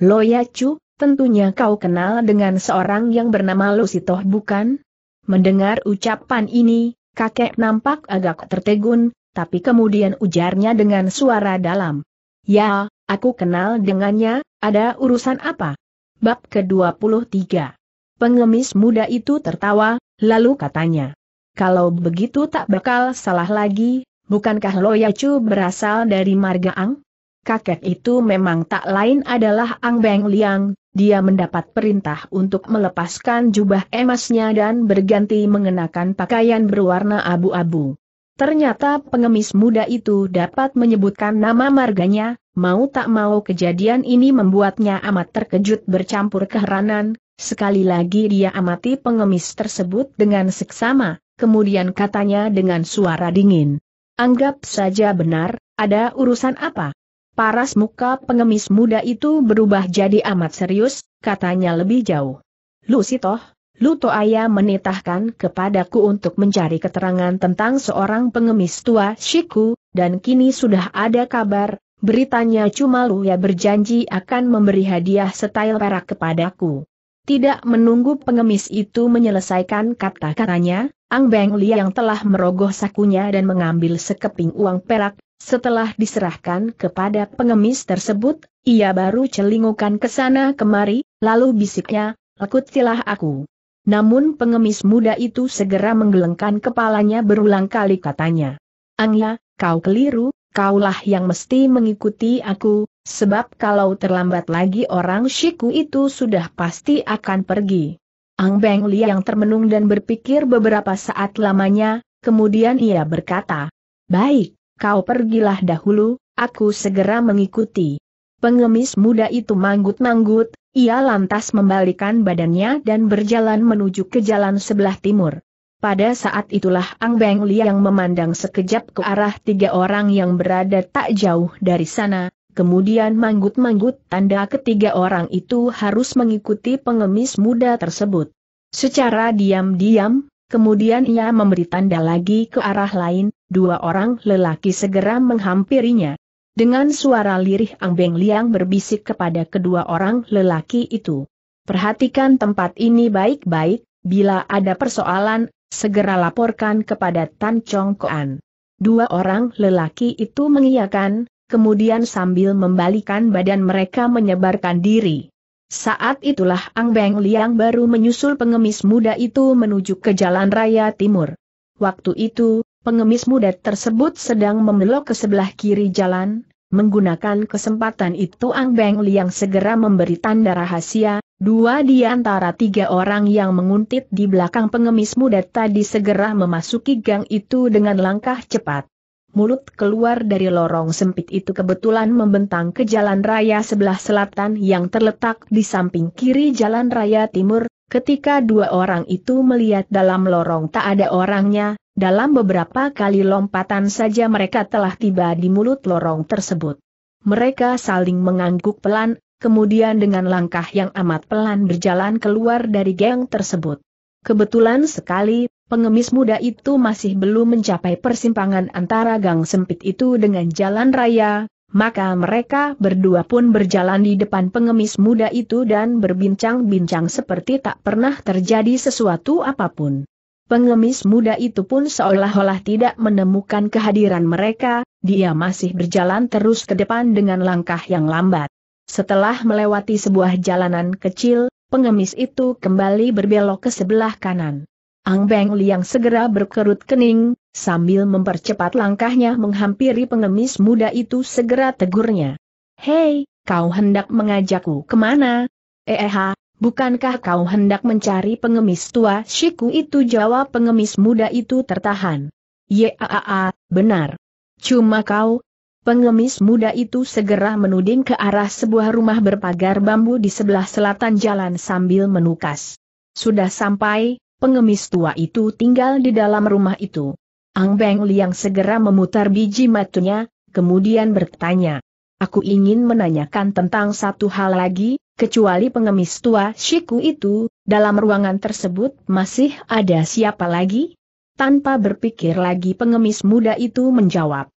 Loyacu, cu, tentunya kau kenal dengan seorang yang bernama Lusitoh bukan? Mendengar ucapan ini, kakek nampak agak tertegun, tapi kemudian ujarnya dengan suara dalam. Ya, aku kenal dengannya, ada urusan apa? Bab ke-23 Pengemis muda itu tertawa, lalu katanya. Kalau begitu tak bakal salah lagi, bukankah Loyacu berasal dari marga Ang? Kakek itu memang tak lain adalah Ang Beng Liang, dia mendapat perintah untuk melepaskan jubah emasnya dan berganti mengenakan pakaian berwarna abu-abu. Ternyata pengemis muda itu dapat menyebutkan nama marganya, mau tak mau kejadian ini membuatnya amat terkejut bercampur keheranan, sekali lagi dia amati pengemis tersebut dengan seksama, kemudian katanya dengan suara dingin. Anggap saja benar, ada urusan apa? Paras muka pengemis muda itu berubah jadi amat serius, katanya lebih jauh. Lu sitoh, Luto ayah menitahkan kepadaku untuk mencari keterangan tentang seorang pengemis tua Shiku, dan kini sudah ada kabar, beritanya cuma lu ya berjanji akan memberi hadiah setail perak kepadaku. Tidak menunggu pengemis itu menyelesaikan kata-katanya, Ang Beng Li yang telah merogoh sakunya dan mengambil sekeping uang perak, setelah diserahkan kepada pengemis tersebut, ia baru celingukan ke sana kemari, lalu bisiknya, lekutilah aku. Namun pengemis muda itu segera menggelengkan kepalanya berulang kali katanya. Angya, kau keliru, kaulah yang mesti mengikuti aku, sebab kalau terlambat lagi orang Shiku itu sudah pasti akan pergi. Ang Beng Li yang termenung dan berpikir beberapa saat lamanya, kemudian ia berkata, Baik, kau pergilah dahulu, aku segera mengikuti. Pengemis muda itu manggut-manggut, ia lantas membalikan badannya dan berjalan menuju ke jalan sebelah timur. Pada saat itulah Ang Beng Liang memandang sekejap ke arah tiga orang yang berada tak jauh dari sana, kemudian manggut-manggut tanda ketiga orang itu harus mengikuti pengemis muda tersebut. Secara diam-diam, Kemudian ia memberi tanda lagi ke arah lain, dua orang lelaki segera menghampirinya. Dengan suara lirih Ang Beng Liang berbisik kepada kedua orang lelaki itu. Perhatikan tempat ini baik-baik, bila ada persoalan, segera laporkan kepada Tan Chong Koan. Dua orang lelaki itu mengiyakan, kemudian sambil membalikan badan mereka menyebarkan diri. Saat itulah Ang Beng Liang baru menyusul pengemis muda itu menuju ke jalan raya timur. Waktu itu, pengemis muda tersebut sedang membelok ke sebelah kiri jalan, menggunakan kesempatan itu Ang Beng Liang segera memberi tanda rahasia, dua di antara tiga orang yang menguntit di belakang pengemis muda tadi segera memasuki gang itu dengan langkah cepat mulut keluar dari lorong sempit itu kebetulan membentang ke jalan raya sebelah selatan yang terletak di samping kiri jalan raya timur, ketika dua orang itu melihat dalam lorong tak ada orangnya, dalam beberapa kali lompatan saja mereka telah tiba di mulut lorong tersebut. Mereka saling mengangguk pelan, kemudian dengan langkah yang amat pelan berjalan keluar dari geng tersebut. Kebetulan sekali, Pengemis muda itu masih belum mencapai persimpangan antara gang sempit itu dengan jalan raya, maka mereka berdua pun berjalan di depan pengemis muda itu dan berbincang-bincang seperti tak pernah terjadi sesuatu apapun. Pengemis muda itu pun seolah-olah tidak menemukan kehadiran mereka, dia masih berjalan terus ke depan dengan langkah yang lambat. Setelah melewati sebuah jalanan kecil, pengemis itu kembali berbelok ke sebelah kanan. Ang Beng Liang segera berkerut kening, sambil mempercepat langkahnya menghampiri pengemis muda itu segera tegurnya. Hei, kau hendak mengajakku kemana? eh, eh bukankah kau hendak mencari pengemis tua Shiku itu jawab pengemis muda itu tertahan. Yaa, benar. Cuma kau, Pengemis muda itu segera menuding ke arah sebuah rumah berpagar bambu di sebelah selatan jalan sambil menukas. Sudah sampai, pengemis tua itu tinggal di dalam rumah itu. Ang Beng Liang segera memutar biji matunya, kemudian bertanya. Aku ingin menanyakan tentang satu hal lagi, kecuali pengemis tua Shiku itu, dalam ruangan tersebut masih ada siapa lagi? Tanpa berpikir lagi pengemis muda itu menjawab.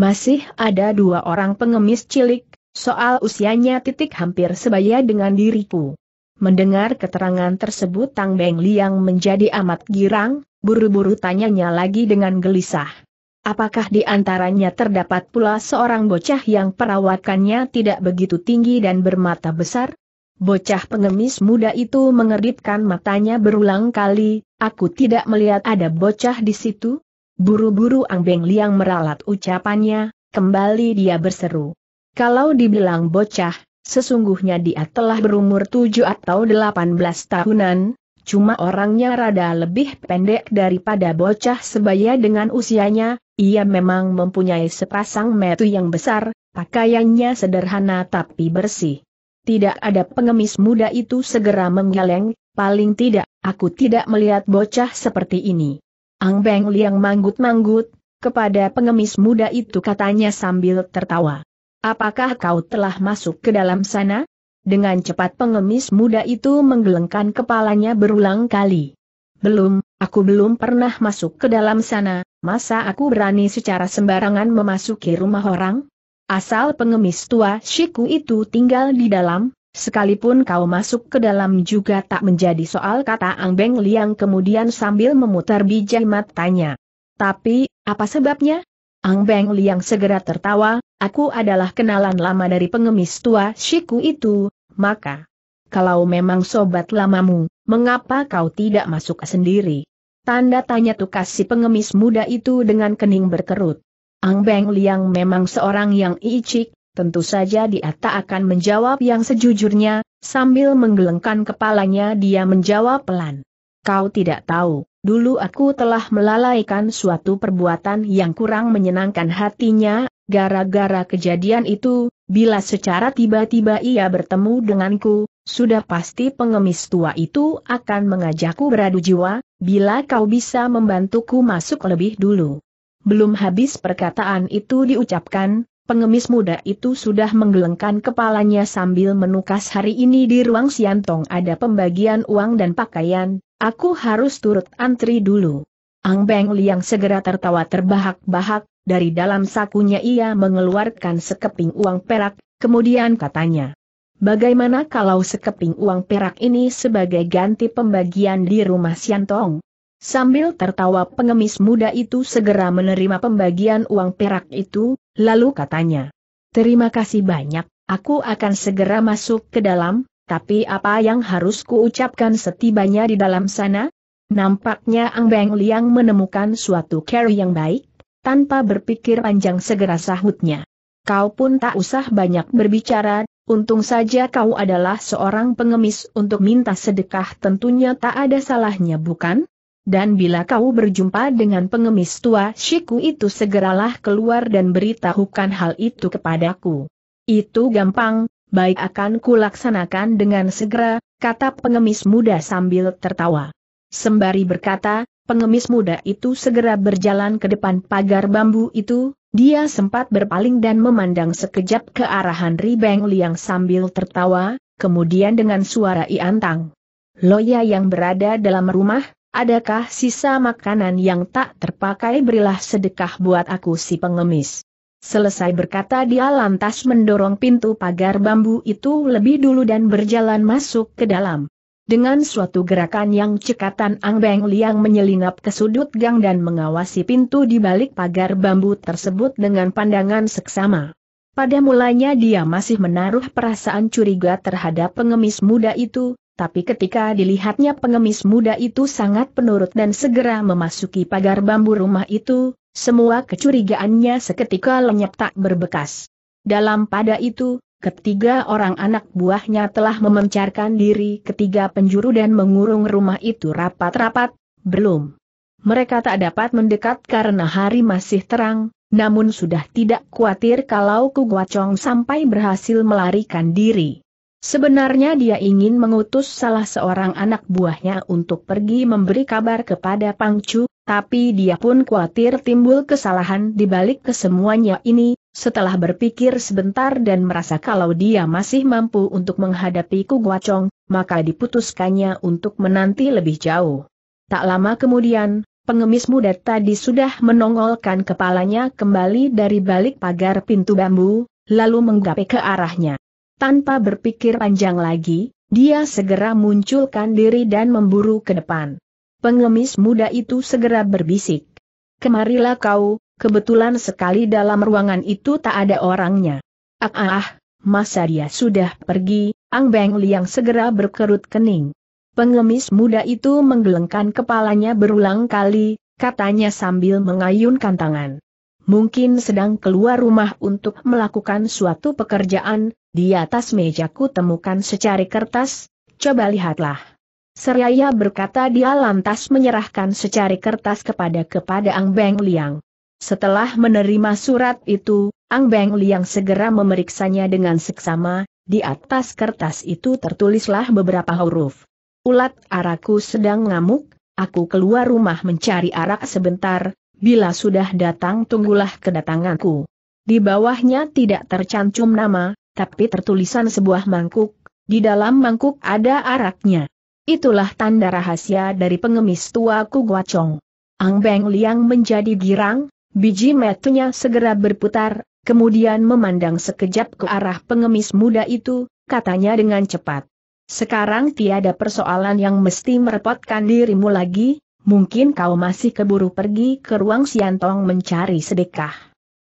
Masih ada dua orang pengemis cilik, soal usianya titik hampir sebaya dengan diriku. Mendengar keterangan tersebut Tang Beng Liang menjadi amat girang, buru-buru tanyanya lagi dengan gelisah. Apakah di antaranya terdapat pula seorang bocah yang perawatannya tidak begitu tinggi dan bermata besar? Bocah pengemis muda itu mengeritkan matanya berulang kali, aku tidak melihat ada bocah di situ. Buru-buru Ang Beng Liang meralat ucapannya, kembali dia berseru. Kalau dibilang bocah, Sesungguhnya dia telah berumur tujuh atau delapan belas tahunan, cuma orangnya rada lebih pendek daripada bocah sebaya dengan usianya, ia memang mempunyai sepasang metu yang besar, pakaiannya sederhana tapi bersih. Tidak ada pengemis muda itu segera menggeleng, paling tidak, aku tidak melihat bocah seperti ini. Ang Beng Liang manggut-manggut, kepada pengemis muda itu katanya sambil tertawa. Apakah kau telah masuk ke dalam sana? Dengan cepat pengemis muda itu menggelengkan kepalanya berulang kali. Belum, aku belum pernah masuk ke dalam sana, masa aku berani secara sembarangan memasuki rumah orang? Asal pengemis tua Shiku itu tinggal di dalam, sekalipun kau masuk ke dalam juga tak menjadi soal kata Ang Beng Liang kemudian sambil memutar bijai matanya. Tapi, apa sebabnya? Ang Beng Liang segera tertawa, Aku adalah kenalan lama dari pengemis tua Shiku itu, maka. Kalau memang sobat lamamu, mengapa kau tidak masuk sendiri? Tanda tanya tukas si pengemis muda itu dengan kening berkerut. Ang Beng Liang memang seorang yang icik, tentu saja dia tak akan menjawab yang sejujurnya, sambil menggelengkan kepalanya dia menjawab pelan. Kau tidak tahu, dulu aku telah melalaikan suatu perbuatan yang kurang menyenangkan hatinya, Gara-gara kejadian itu, bila secara tiba-tiba ia bertemu denganku, sudah pasti pengemis tua itu akan mengajakku beradu jiwa, bila kau bisa membantuku masuk lebih dulu. Belum habis perkataan itu diucapkan, pengemis muda itu sudah menggelengkan kepalanya sambil menukas hari ini di ruang siantong ada pembagian uang dan pakaian, aku harus turut antri dulu. Ang Beng Liang segera tertawa terbahak-bahak, dari dalam sakunya ia mengeluarkan sekeping uang perak, kemudian katanya. Bagaimana kalau sekeping uang perak ini sebagai ganti pembagian di rumah Siantong? Sambil tertawa pengemis muda itu segera menerima pembagian uang perak itu, lalu katanya. Terima kasih banyak, aku akan segera masuk ke dalam, tapi apa yang harus kuucapkan setibanya di dalam sana? Nampaknya Ang Beng Liang menemukan suatu carry yang baik, tanpa berpikir panjang segera sahutnya. Kau pun tak usah banyak berbicara, untung saja kau adalah seorang pengemis untuk minta sedekah tentunya tak ada salahnya bukan? Dan bila kau berjumpa dengan pengemis tua Shiku itu segeralah keluar dan beritahukan hal itu kepadaku. Itu gampang, baik akan kulaksanakan dengan segera, kata pengemis muda sambil tertawa. Sembari berkata, Pengemis muda itu segera berjalan ke depan pagar bambu itu, dia sempat berpaling dan memandang sekejap ke arah Henry Beng Liang sambil tertawa, kemudian dengan suara iantang. Loya yang berada dalam rumah, adakah sisa makanan yang tak terpakai berilah sedekah buat aku si pengemis. Selesai berkata dia lantas mendorong pintu pagar bambu itu lebih dulu dan berjalan masuk ke dalam. Dengan suatu gerakan yang cekatan Ang Beng Liang menyelinap ke sudut gang dan mengawasi pintu di balik pagar bambu tersebut dengan pandangan seksama. Pada mulanya dia masih menaruh perasaan curiga terhadap pengemis muda itu, tapi ketika dilihatnya pengemis muda itu sangat penurut dan segera memasuki pagar bambu rumah itu, semua kecurigaannya seketika lenyap tak berbekas. Dalam pada itu, ketiga orang anak buahnya telah memencarkan diri ketiga penjuru dan mengurung rumah itu rapat-rapat, belum. Mereka tak dapat mendekat karena hari masih terang, namun sudah tidak khawatir kalau Kuguacong sampai berhasil melarikan diri. Sebenarnya dia ingin mengutus salah seorang anak buahnya untuk pergi memberi kabar kepada Pangcu, tapi dia pun khawatir timbul kesalahan di balik kesemuanya ini, setelah berpikir sebentar dan merasa kalau dia masih mampu untuk menghadapi Guacong, maka diputuskannya untuk menanti lebih jauh. Tak lama kemudian, pengemis muda tadi sudah menongolkan kepalanya kembali dari balik pagar pintu bambu, lalu menggapai ke arahnya. Tanpa berpikir panjang lagi, dia segera munculkan diri dan memburu ke depan. Pengemis muda itu segera berbisik. Kemarilah kau, Kebetulan sekali dalam ruangan itu tak ada orangnya. Ah, ah, ah masa dia sudah pergi, Ang Beng Liang segera berkerut kening. Pengemis muda itu menggelengkan kepalanya berulang kali, katanya sambil mengayunkan tangan. Mungkin sedang keluar rumah untuk melakukan suatu pekerjaan, di atas mejaku temukan secari kertas, coba lihatlah. Seraya berkata dia lantas menyerahkan secari kertas kepada kepada Ang Beng Liang. Setelah menerima surat itu, Ang Beng Liang segera memeriksanya dengan seksama, di atas kertas itu tertulislah beberapa huruf. Ulat araku sedang ngamuk, aku keluar rumah mencari arak sebentar, bila sudah datang tunggulah kedatanganku. Di bawahnya tidak tercantum nama, tapi tertulisan sebuah mangkuk, di dalam mangkuk ada araknya. Itulah tanda rahasia dari pengemis tua ku, Guacong. Ang Beng Liang menjadi girang, Biji metunya segera berputar, kemudian memandang sekejap ke arah pengemis muda itu, katanya dengan cepat. Sekarang tiada persoalan yang mesti merepotkan dirimu lagi, mungkin kau masih keburu pergi ke ruang siantong mencari sedekah.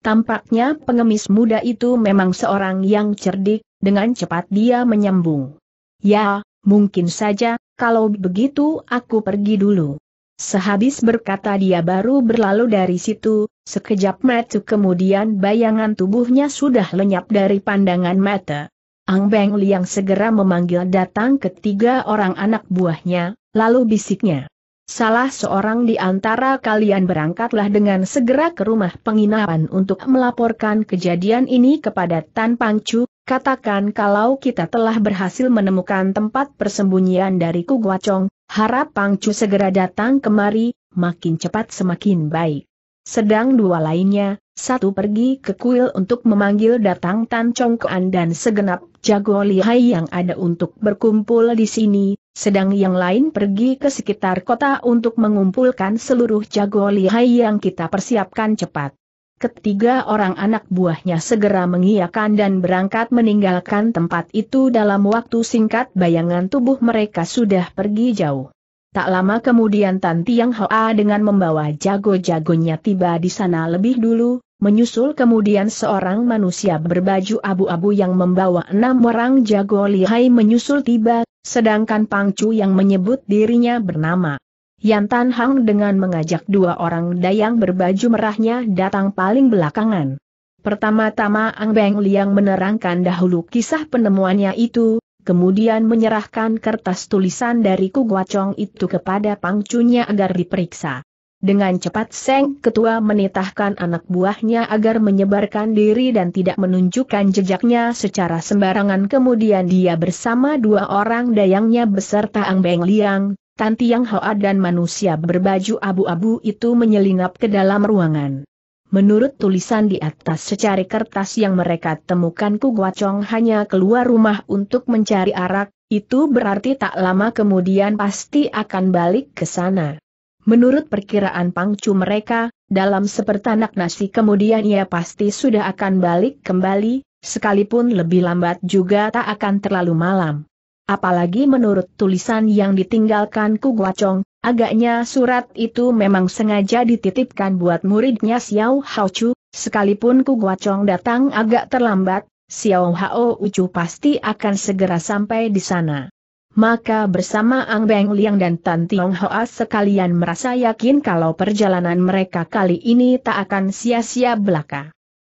Tampaknya pengemis muda itu memang seorang yang cerdik, dengan cepat dia menyambung. Ya, mungkin saja, kalau begitu aku pergi dulu. Sehabis berkata dia baru berlalu dari situ, sekejap mata kemudian bayangan tubuhnya sudah lenyap dari pandangan mata. Ang Beng Liang segera memanggil datang ketiga orang anak buahnya, lalu bisiknya. Salah seorang di antara kalian berangkatlah dengan segera ke rumah penginapan untuk melaporkan kejadian ini kepada Tan Pangcu, katakan kalau kita telah berhasil menemukan tempat persembunyian dari Kuguacong, Harap Pangcu segera datang kemari, makin cepat semakin baik. Sedang dua lainnya, satu pergi ke kuil untuk memanggil datang Tan Kuan dan segenap jago lihai yang ada untuk berkumpul di sini, sedang yang lain pergi ke sekitar kota untuk mengumpulkan seluruh jago lihai yang kita persiapkan cepat. Ketiga orang anak buahnya segera mengiyakan dan berangkat meninggalkan tempat itu dalam waktu singkat bayangan tubuh mereka sudah pergi jauh. Tak lama kemudian Tan Tiang Hoa dengan membawa jago-jagonya tiba di sana lebih dulu, menyusul kemudian seorang manusia berbaju abu-abu yang membawa enam orang jago lihai menyusul tiba, sedangkan Pangcu yang menyebut dirinya bernama Yan Tan Hang dengan mengajak dua orang dayang berbaju merahnya datang paling belakangan. Pertama-tama Ang Beng Liang menerangkan dahulu kisah penemuannya itu, kemudian menyerahkan kertas tulisan dari Guacong itu kepada pangcunya agar diperiksa. Dengan cepat Seng Ketua menitahkan anak buahnya agar menyebarkan diri dan tidak menunjukkan jejaknya secara sembarangan kemudian dia bersama dua orang dayangnya beserta Ang Beng Liang Tan Tiang Hoa dan manusia berbaju abu-abu itu menyelinap ke dalam ruangan. Menurut tulisan di atas secari kertas yang mereka temukan Ku Guacong hanya keluar rumah untuk mencari arak, itu berarti tak lama kemudian pasti akan balik ke sana. Menurut perkiraan pangcu mereka, dalam sepertanak nasi kemudian ia pasti sudah akan balik kembali, sekalipun lebih lambat juga tak akan terlalu malam. Apalagi menurut tulisan yang ditinggalkan Ku Guacong, agaknya surat itu memang sengaja dititipkan buat muridnya Xiao Haochu, sekalipun Ku Guacong datang agak terlambat, Xiao Hao Ucu pasti akan segera sampai di sana. Maka bersama Ang Beng Liang dan Tan Tiong Hoa sekalian merasa yakin kalau perjalanan mereka kali ini tak akan sia-sia belaka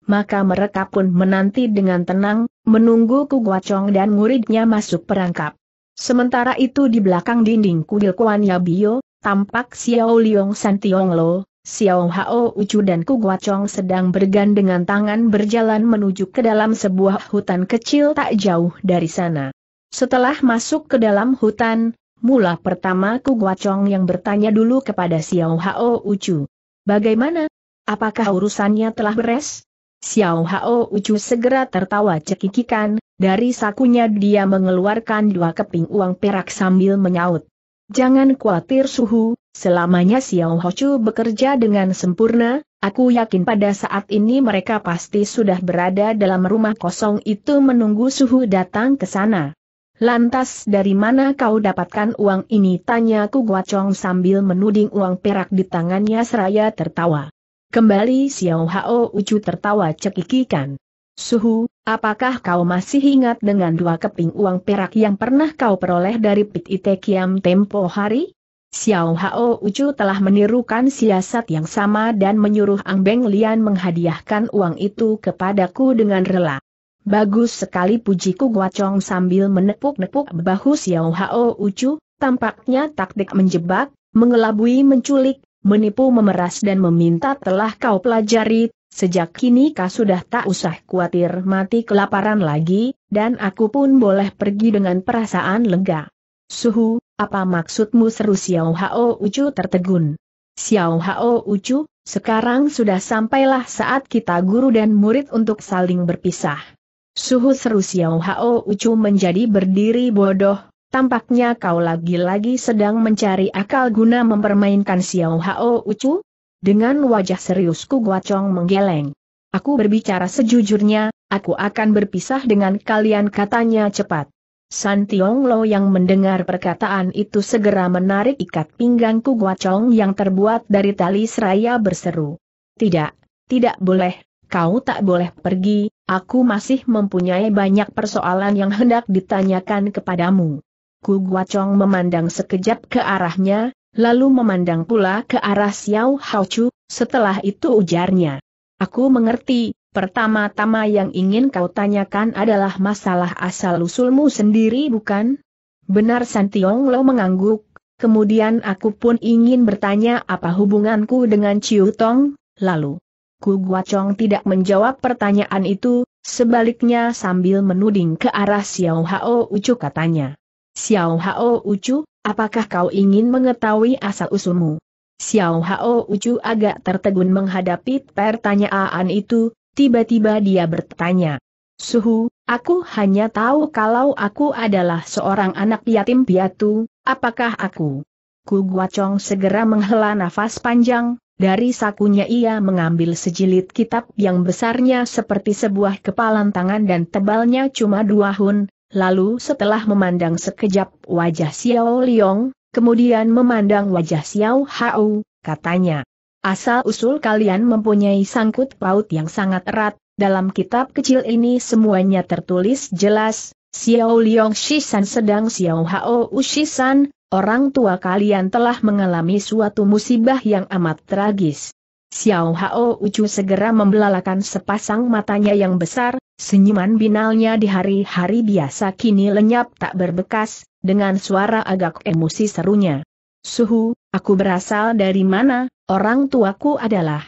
maka mereka pun menanti dengan tenang, menunggu Kuguacong dan muridnya masuk perangkap. Sementara itu di belakang dinding kuil Kuan Yabio, tampak Xiao Liong San Tiong Lo, Xiao Hao Ucu dan Kuguacong sedang bergandengan tangan berjalan menuju ke dalam sebuah hutan kecil tak jauh dari sana. Setelah masuk ke dalam hutan, mula pertama Kuguacong yang bertanya dulu kepada Xiao Hao Ucu. Bagaimana? Apakah urusannya telah beres? Xiao Hao Ucu segera tertawa cekikikan, dari sakunya dia mengeluarkan dua keping uang perak sambil menyaut. Jangan khawatir suhu, selamanya Xiao Hao Chu bekerja dengan sempurna, aku yakin pada saat ini mereka pasti sudah berada dalam rumah kosong itu menunggu suhu datang ke sana. Lantas dari mana kau dapatkan uang ini? Tanya Ku Guacong sambil menuding uang perak di tangannya seraya tertawa. Kembali Xiao Hao Ucu tertawa cekikikan. Suhu, apakah kau masih ingat dengan dua keping uang perak yang pernah kau peroleh dari Pit Ite Kiam tempo hari? Xiao Hao Ucu telah menirukan siasat yang sama dan menyuruh Ang Beng Lian menghadiahkan uang itu kepadaku dengan rela. Bagus sekali pujiku Guacong sambil menepuk-nepuk bahu Xiao Hao Ucu, tampaknya taktik menjebak, mengelabui menculik, menipu memeras dan meminta telah kau pelajari, sejak kini kau sudah tak usah khawatir mati kelaparan lagi, dan aku pun boleh pergi dengan perasaan lega. Suhu, apa maksudmu seru Xiao Hao Ucu tertegun? Xiao Hao Ucu, sekarang sudah sampailah saat kita guru dan murid untuk saling berpisah. Suhu seru Xiao Hao Ucu menjadi berdiri bodoh, Tampaknya kau lagi-lagi sedang mencari akal guna mempermainkan Xiao Hao Ucu? Dengan wajah serius Ku Guacong menggeleng. Aku berbicara sejujurnya, aku akan berpisah dengan kalian katanya cepat. San Tiong Lo yang mendengar perkataan itu segera menarik ikat pinggang Ku Guacong yang terbuat dari tali seraya berseru. Tidak, tidak boleh, kau tak boleh pergi, aku masih mempunyai banyak persoalan yang hendak ditanyakan kepadamu. Ku Guacong memandang sekejap ke arahnya, lalu memandang pula ke arah Xiao Haochu, setelah itu ujarnya. Aku mengerti, pertama-tama yang ingin kau tanyakan adalah masalah asal-usulmu sendiri bukan? Benar Santiong Lo mengangguk, kemudian aku pun ingin bertanya apa hubunganku dengan Ciu Tong, lalu. Ku Guacong tidak menjawab pertanyaan itu, sebaliknya sambil menuding ke arah Xiao Hao Ucu katanya. Xiao Hao Ucu, apakah kau ingin mengetahui asal-usulmu? Xiao Hao Ucu agak tertegun menghadapi pertanyaan itu, tiba-tiba dia bertanya. Suhu, aku hanya tahu kalau aku adalah seorang anak yatim piatu, apakah aku? Ku Guacong segera menghela nafas panjang, dari sakunya ia mengambil sejilid kitab yang besarnya seperti sebuah kepalan tangan dan tebalnya cuma dua hun, Lalu setelah memandang sekejap wajah Xiao Liong, kemudian memandang wajah Xiao Hao, katanya. Asal-usul kalian mempunyai sangkut paut yang sangat erat, dalam kitab kecil ini semuanya tertulis jelas, Xiao Liong Shisan sedang Xiao Hao Ushisan, orang tua kalian telah mengalami suatu musibah yang amat tragis. Xiao Hao Ucu segera membelalakan sepasang matanya yang besar, senyuman binalnya di hari-hari biasa kini lenyap tak berbekas, dengan suara agak emosi serunya. Suhu, aku berasal dari mana, orang tuaku adalah.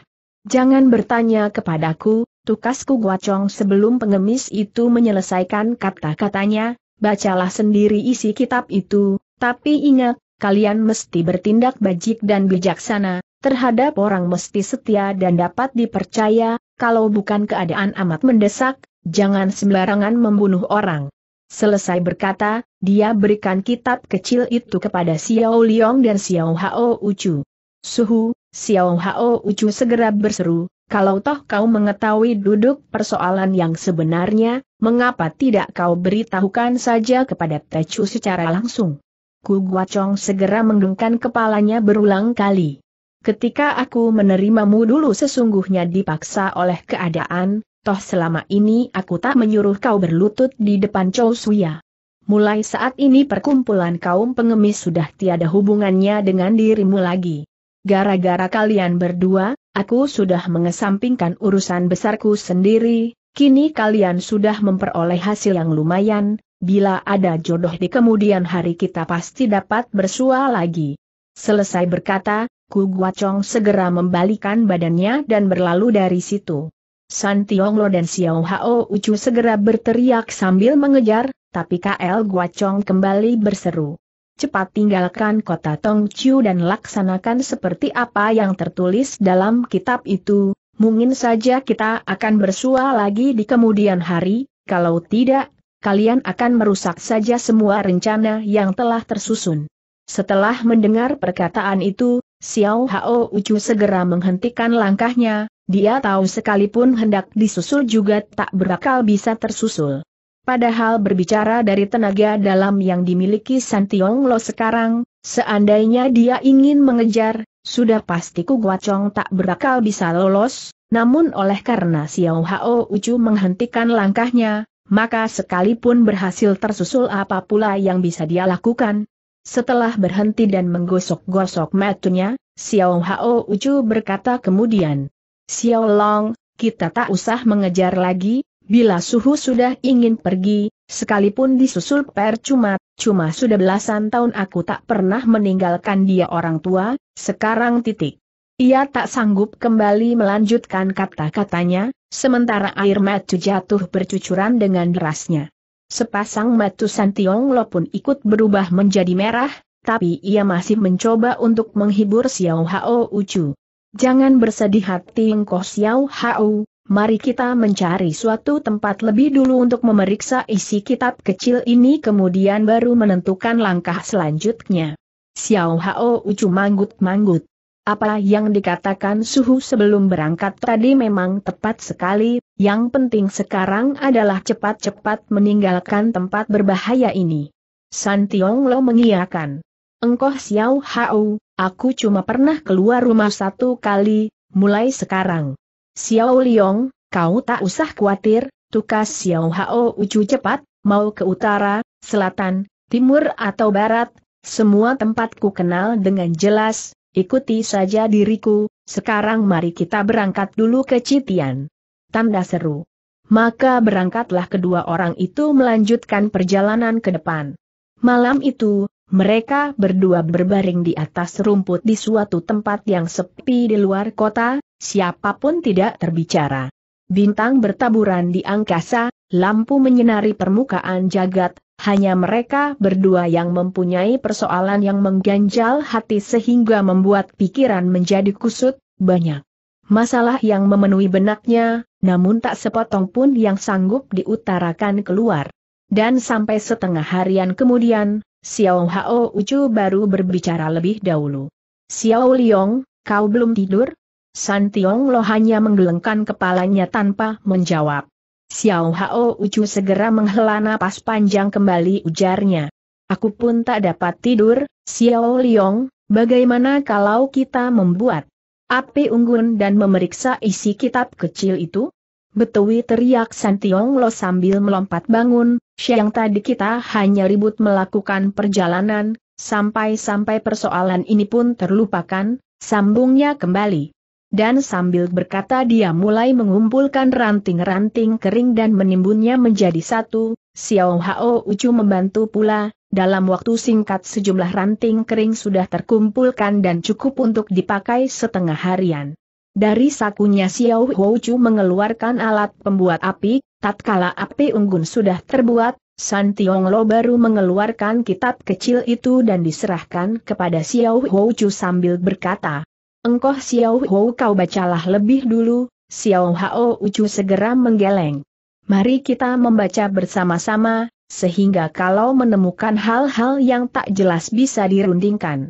Jangan bertanya kepadaku, tukasku guacong sebelum pengemis itu menyelesaikan kata-katanya, bacalah sendiri isi kitab itu, tapi ingat, kalian mesti bertindak bajik dan bijaksana, terhadap orang mesti setia dan dapat dipercaya, kalau bukan keadaan amat mendesak, jangan sembarangan membunuh orang. Selesai berkata, dia berikan kitab kecil itu kepada Xiao Liang dan Xiao Hao Ucu. Suhu, Xiao Hao Ucu segera berseru, kalau toh kau mengetahui duduk persoalan yang sebenarnya, mengapa tidak kau beritahukan saja kepada Techu secara langsung? Ku Guacong segera mendengkan kepalanya berulang kali ketika aku menerimamu dulu sesungguhnya dipaksa oleh keadaan, toh selama ini aku tak menyuruh kau berlutut di depan Chou Suya. Mulai saat ini perkumpulan kaum pengemis sudah tiada hubungannya dengan dirimu lagi. Gara-gara kalian berdua, aku sudah mengesampingkan urusan besarku sendiri, kini kalian sudah memperoleh hasil yang lumayan, bila ada jodoh di kemudian hari kita pasti dapat bersua lagi. Selesai berkata, Ku Guacong segera membalikan badannya dan berlalu dari situ. San Tionglo dan Xiao Hao Ucu segera berteriak sambil mengejar, tapi KL Guacong kembali berseru. Cepat tinggalkan kota Chiu dan laksanakan seperti apa yang tertulis dalam kitab itu, mungkin saja kita akan bersua lagi di kemudian hari, kalau tidak, kalian akan merusak saja semua rencana yang telah tersusun. Setelah mendengar perkataan itu, Xiao Hao Ucu segera menghentikan langkahnya, dia tahu sekalipun hendak disusul juga tak berakal bisa tersusul. Padahal berbicara dari tenaga dalam yang dimiliki Tiong Lo sekarang, seandainya dia ingin mengejar, sudah pasti Ku Guacong tak berakal bisa lolos, namun oleh karena Xiao Hao Ucu menghentikan langkahnya, maka sekalipun berhasil tersusul apa pula yang bisa dia lakukan, setelah berhenti dan menggosok-gosok matunya, Xiao Hao Ucu berkata kemudian, Xiao Long, kita tak usah mengejar lagi, bila suhu sudah ingin pergi, sekalipun disusul percuma, cuma sudah belasan tahun aku tak pernah meninggalkan dia orang tua, sekarang titik. Ia tak sanggup kembali melanjutkan kata-katanya, sementara air matu jatuh bercucuran dengan derasnya. Sepasang matu San Tiong Lo pun ikut berubah menjadi merah, tapi ia masih mencoba untuk menghibur Xiao Hao Ucu. Jangan bersedih hati engkau Xiao Hao, mari kita mencari suatu tempat lebih dulu untuk memeriksa isi kitab kecil ini kemudian baru menentukan langkah selanjutnya. Xiao Hao Ucu manggut-manggut. Apa yang dikatakan suhu sebelum berangkat tadi memang tepat sekali, yang penting sekarang adalah cepat-cepat meninggalkan tempat berbahaya ini. San Tiong Lo mengiakan. Engkoh Xiao Hao, aku cuma pernah keluar rumah satu kali, mulai sekarang. Xiao Liong, kau tak usah khawatir, tukas Xiao Hao ucu cepat, mau ke utara, selatan, timur atau barat, semua tempatku kenal dengan jelas, ikuti saja diriku, sekarang mari kita berangkat dulu ke Citian tanda seru. Maka berangkatlah kedua orang itu melanjutkan perjalanan ke depan. Malam itu, mereka berdua berbaring di atas rumput di suatu tempat yang sepi di luar kota, siapapun tidak terbicara. Bintang bertaburan di angkasa, lampu menyinari permukaan jagat, hanya mereka berdua yang mempunyai persoalan yang mengganjal hati sehingga membuat pikiran menjadi kusut, banyak masalah yang memenuhi benaknya, namun tak sepotong pun yang sanggup diutarakan keluar. Dan sampai setengah harian kemudian, Xiao Hao Ucu baru berbicara lebih dahulu. Xiao Liong, kau belum tidur? San Tiong Lo hanya menggelengkan kepalanya tanpa menjawab. Xiao Hao Ucu segera menghela napas panjang kembali ujarnya. Aku pun tak dapat tidur, Xiao Liong, bagaimana kalau kita membuat api unggun dan memeriksa isi kitab kecil itu? Betawi teriak Santiong Lo sambil melompat bangun, siang tadi kita hanya ribut melakukan perjalanan, sampai-sampai persoalan ini pun terlupakan, sambungnya kembali. Dan sambil berkata dia mulai mengumpulkan ranting-ranting kering dan menimbunnya menjadi satu, Xiao Hao Ucu membantu pula, dalam waktu singkat sejumlah ranting kering sudah terkumpulkan dan cukup untuk dipakai setengah harian. Dari sakunya Xiao Houchu mengeluarkan alat pembuat api, tatkala api unggun sudah terbuat, San Tionglo baru mengeluarkan kitab kecil itu dan diserahkan kepada Xiao Houchu sambil berkata, "Engkau, Xiao Hou kau bacalah lebih dulu, Xiao Hou segera menggeleng. Mari kita membaca bersama-sama, sehingga kalau menemukan hal-hal yang tak jelas bisa dirundingkan.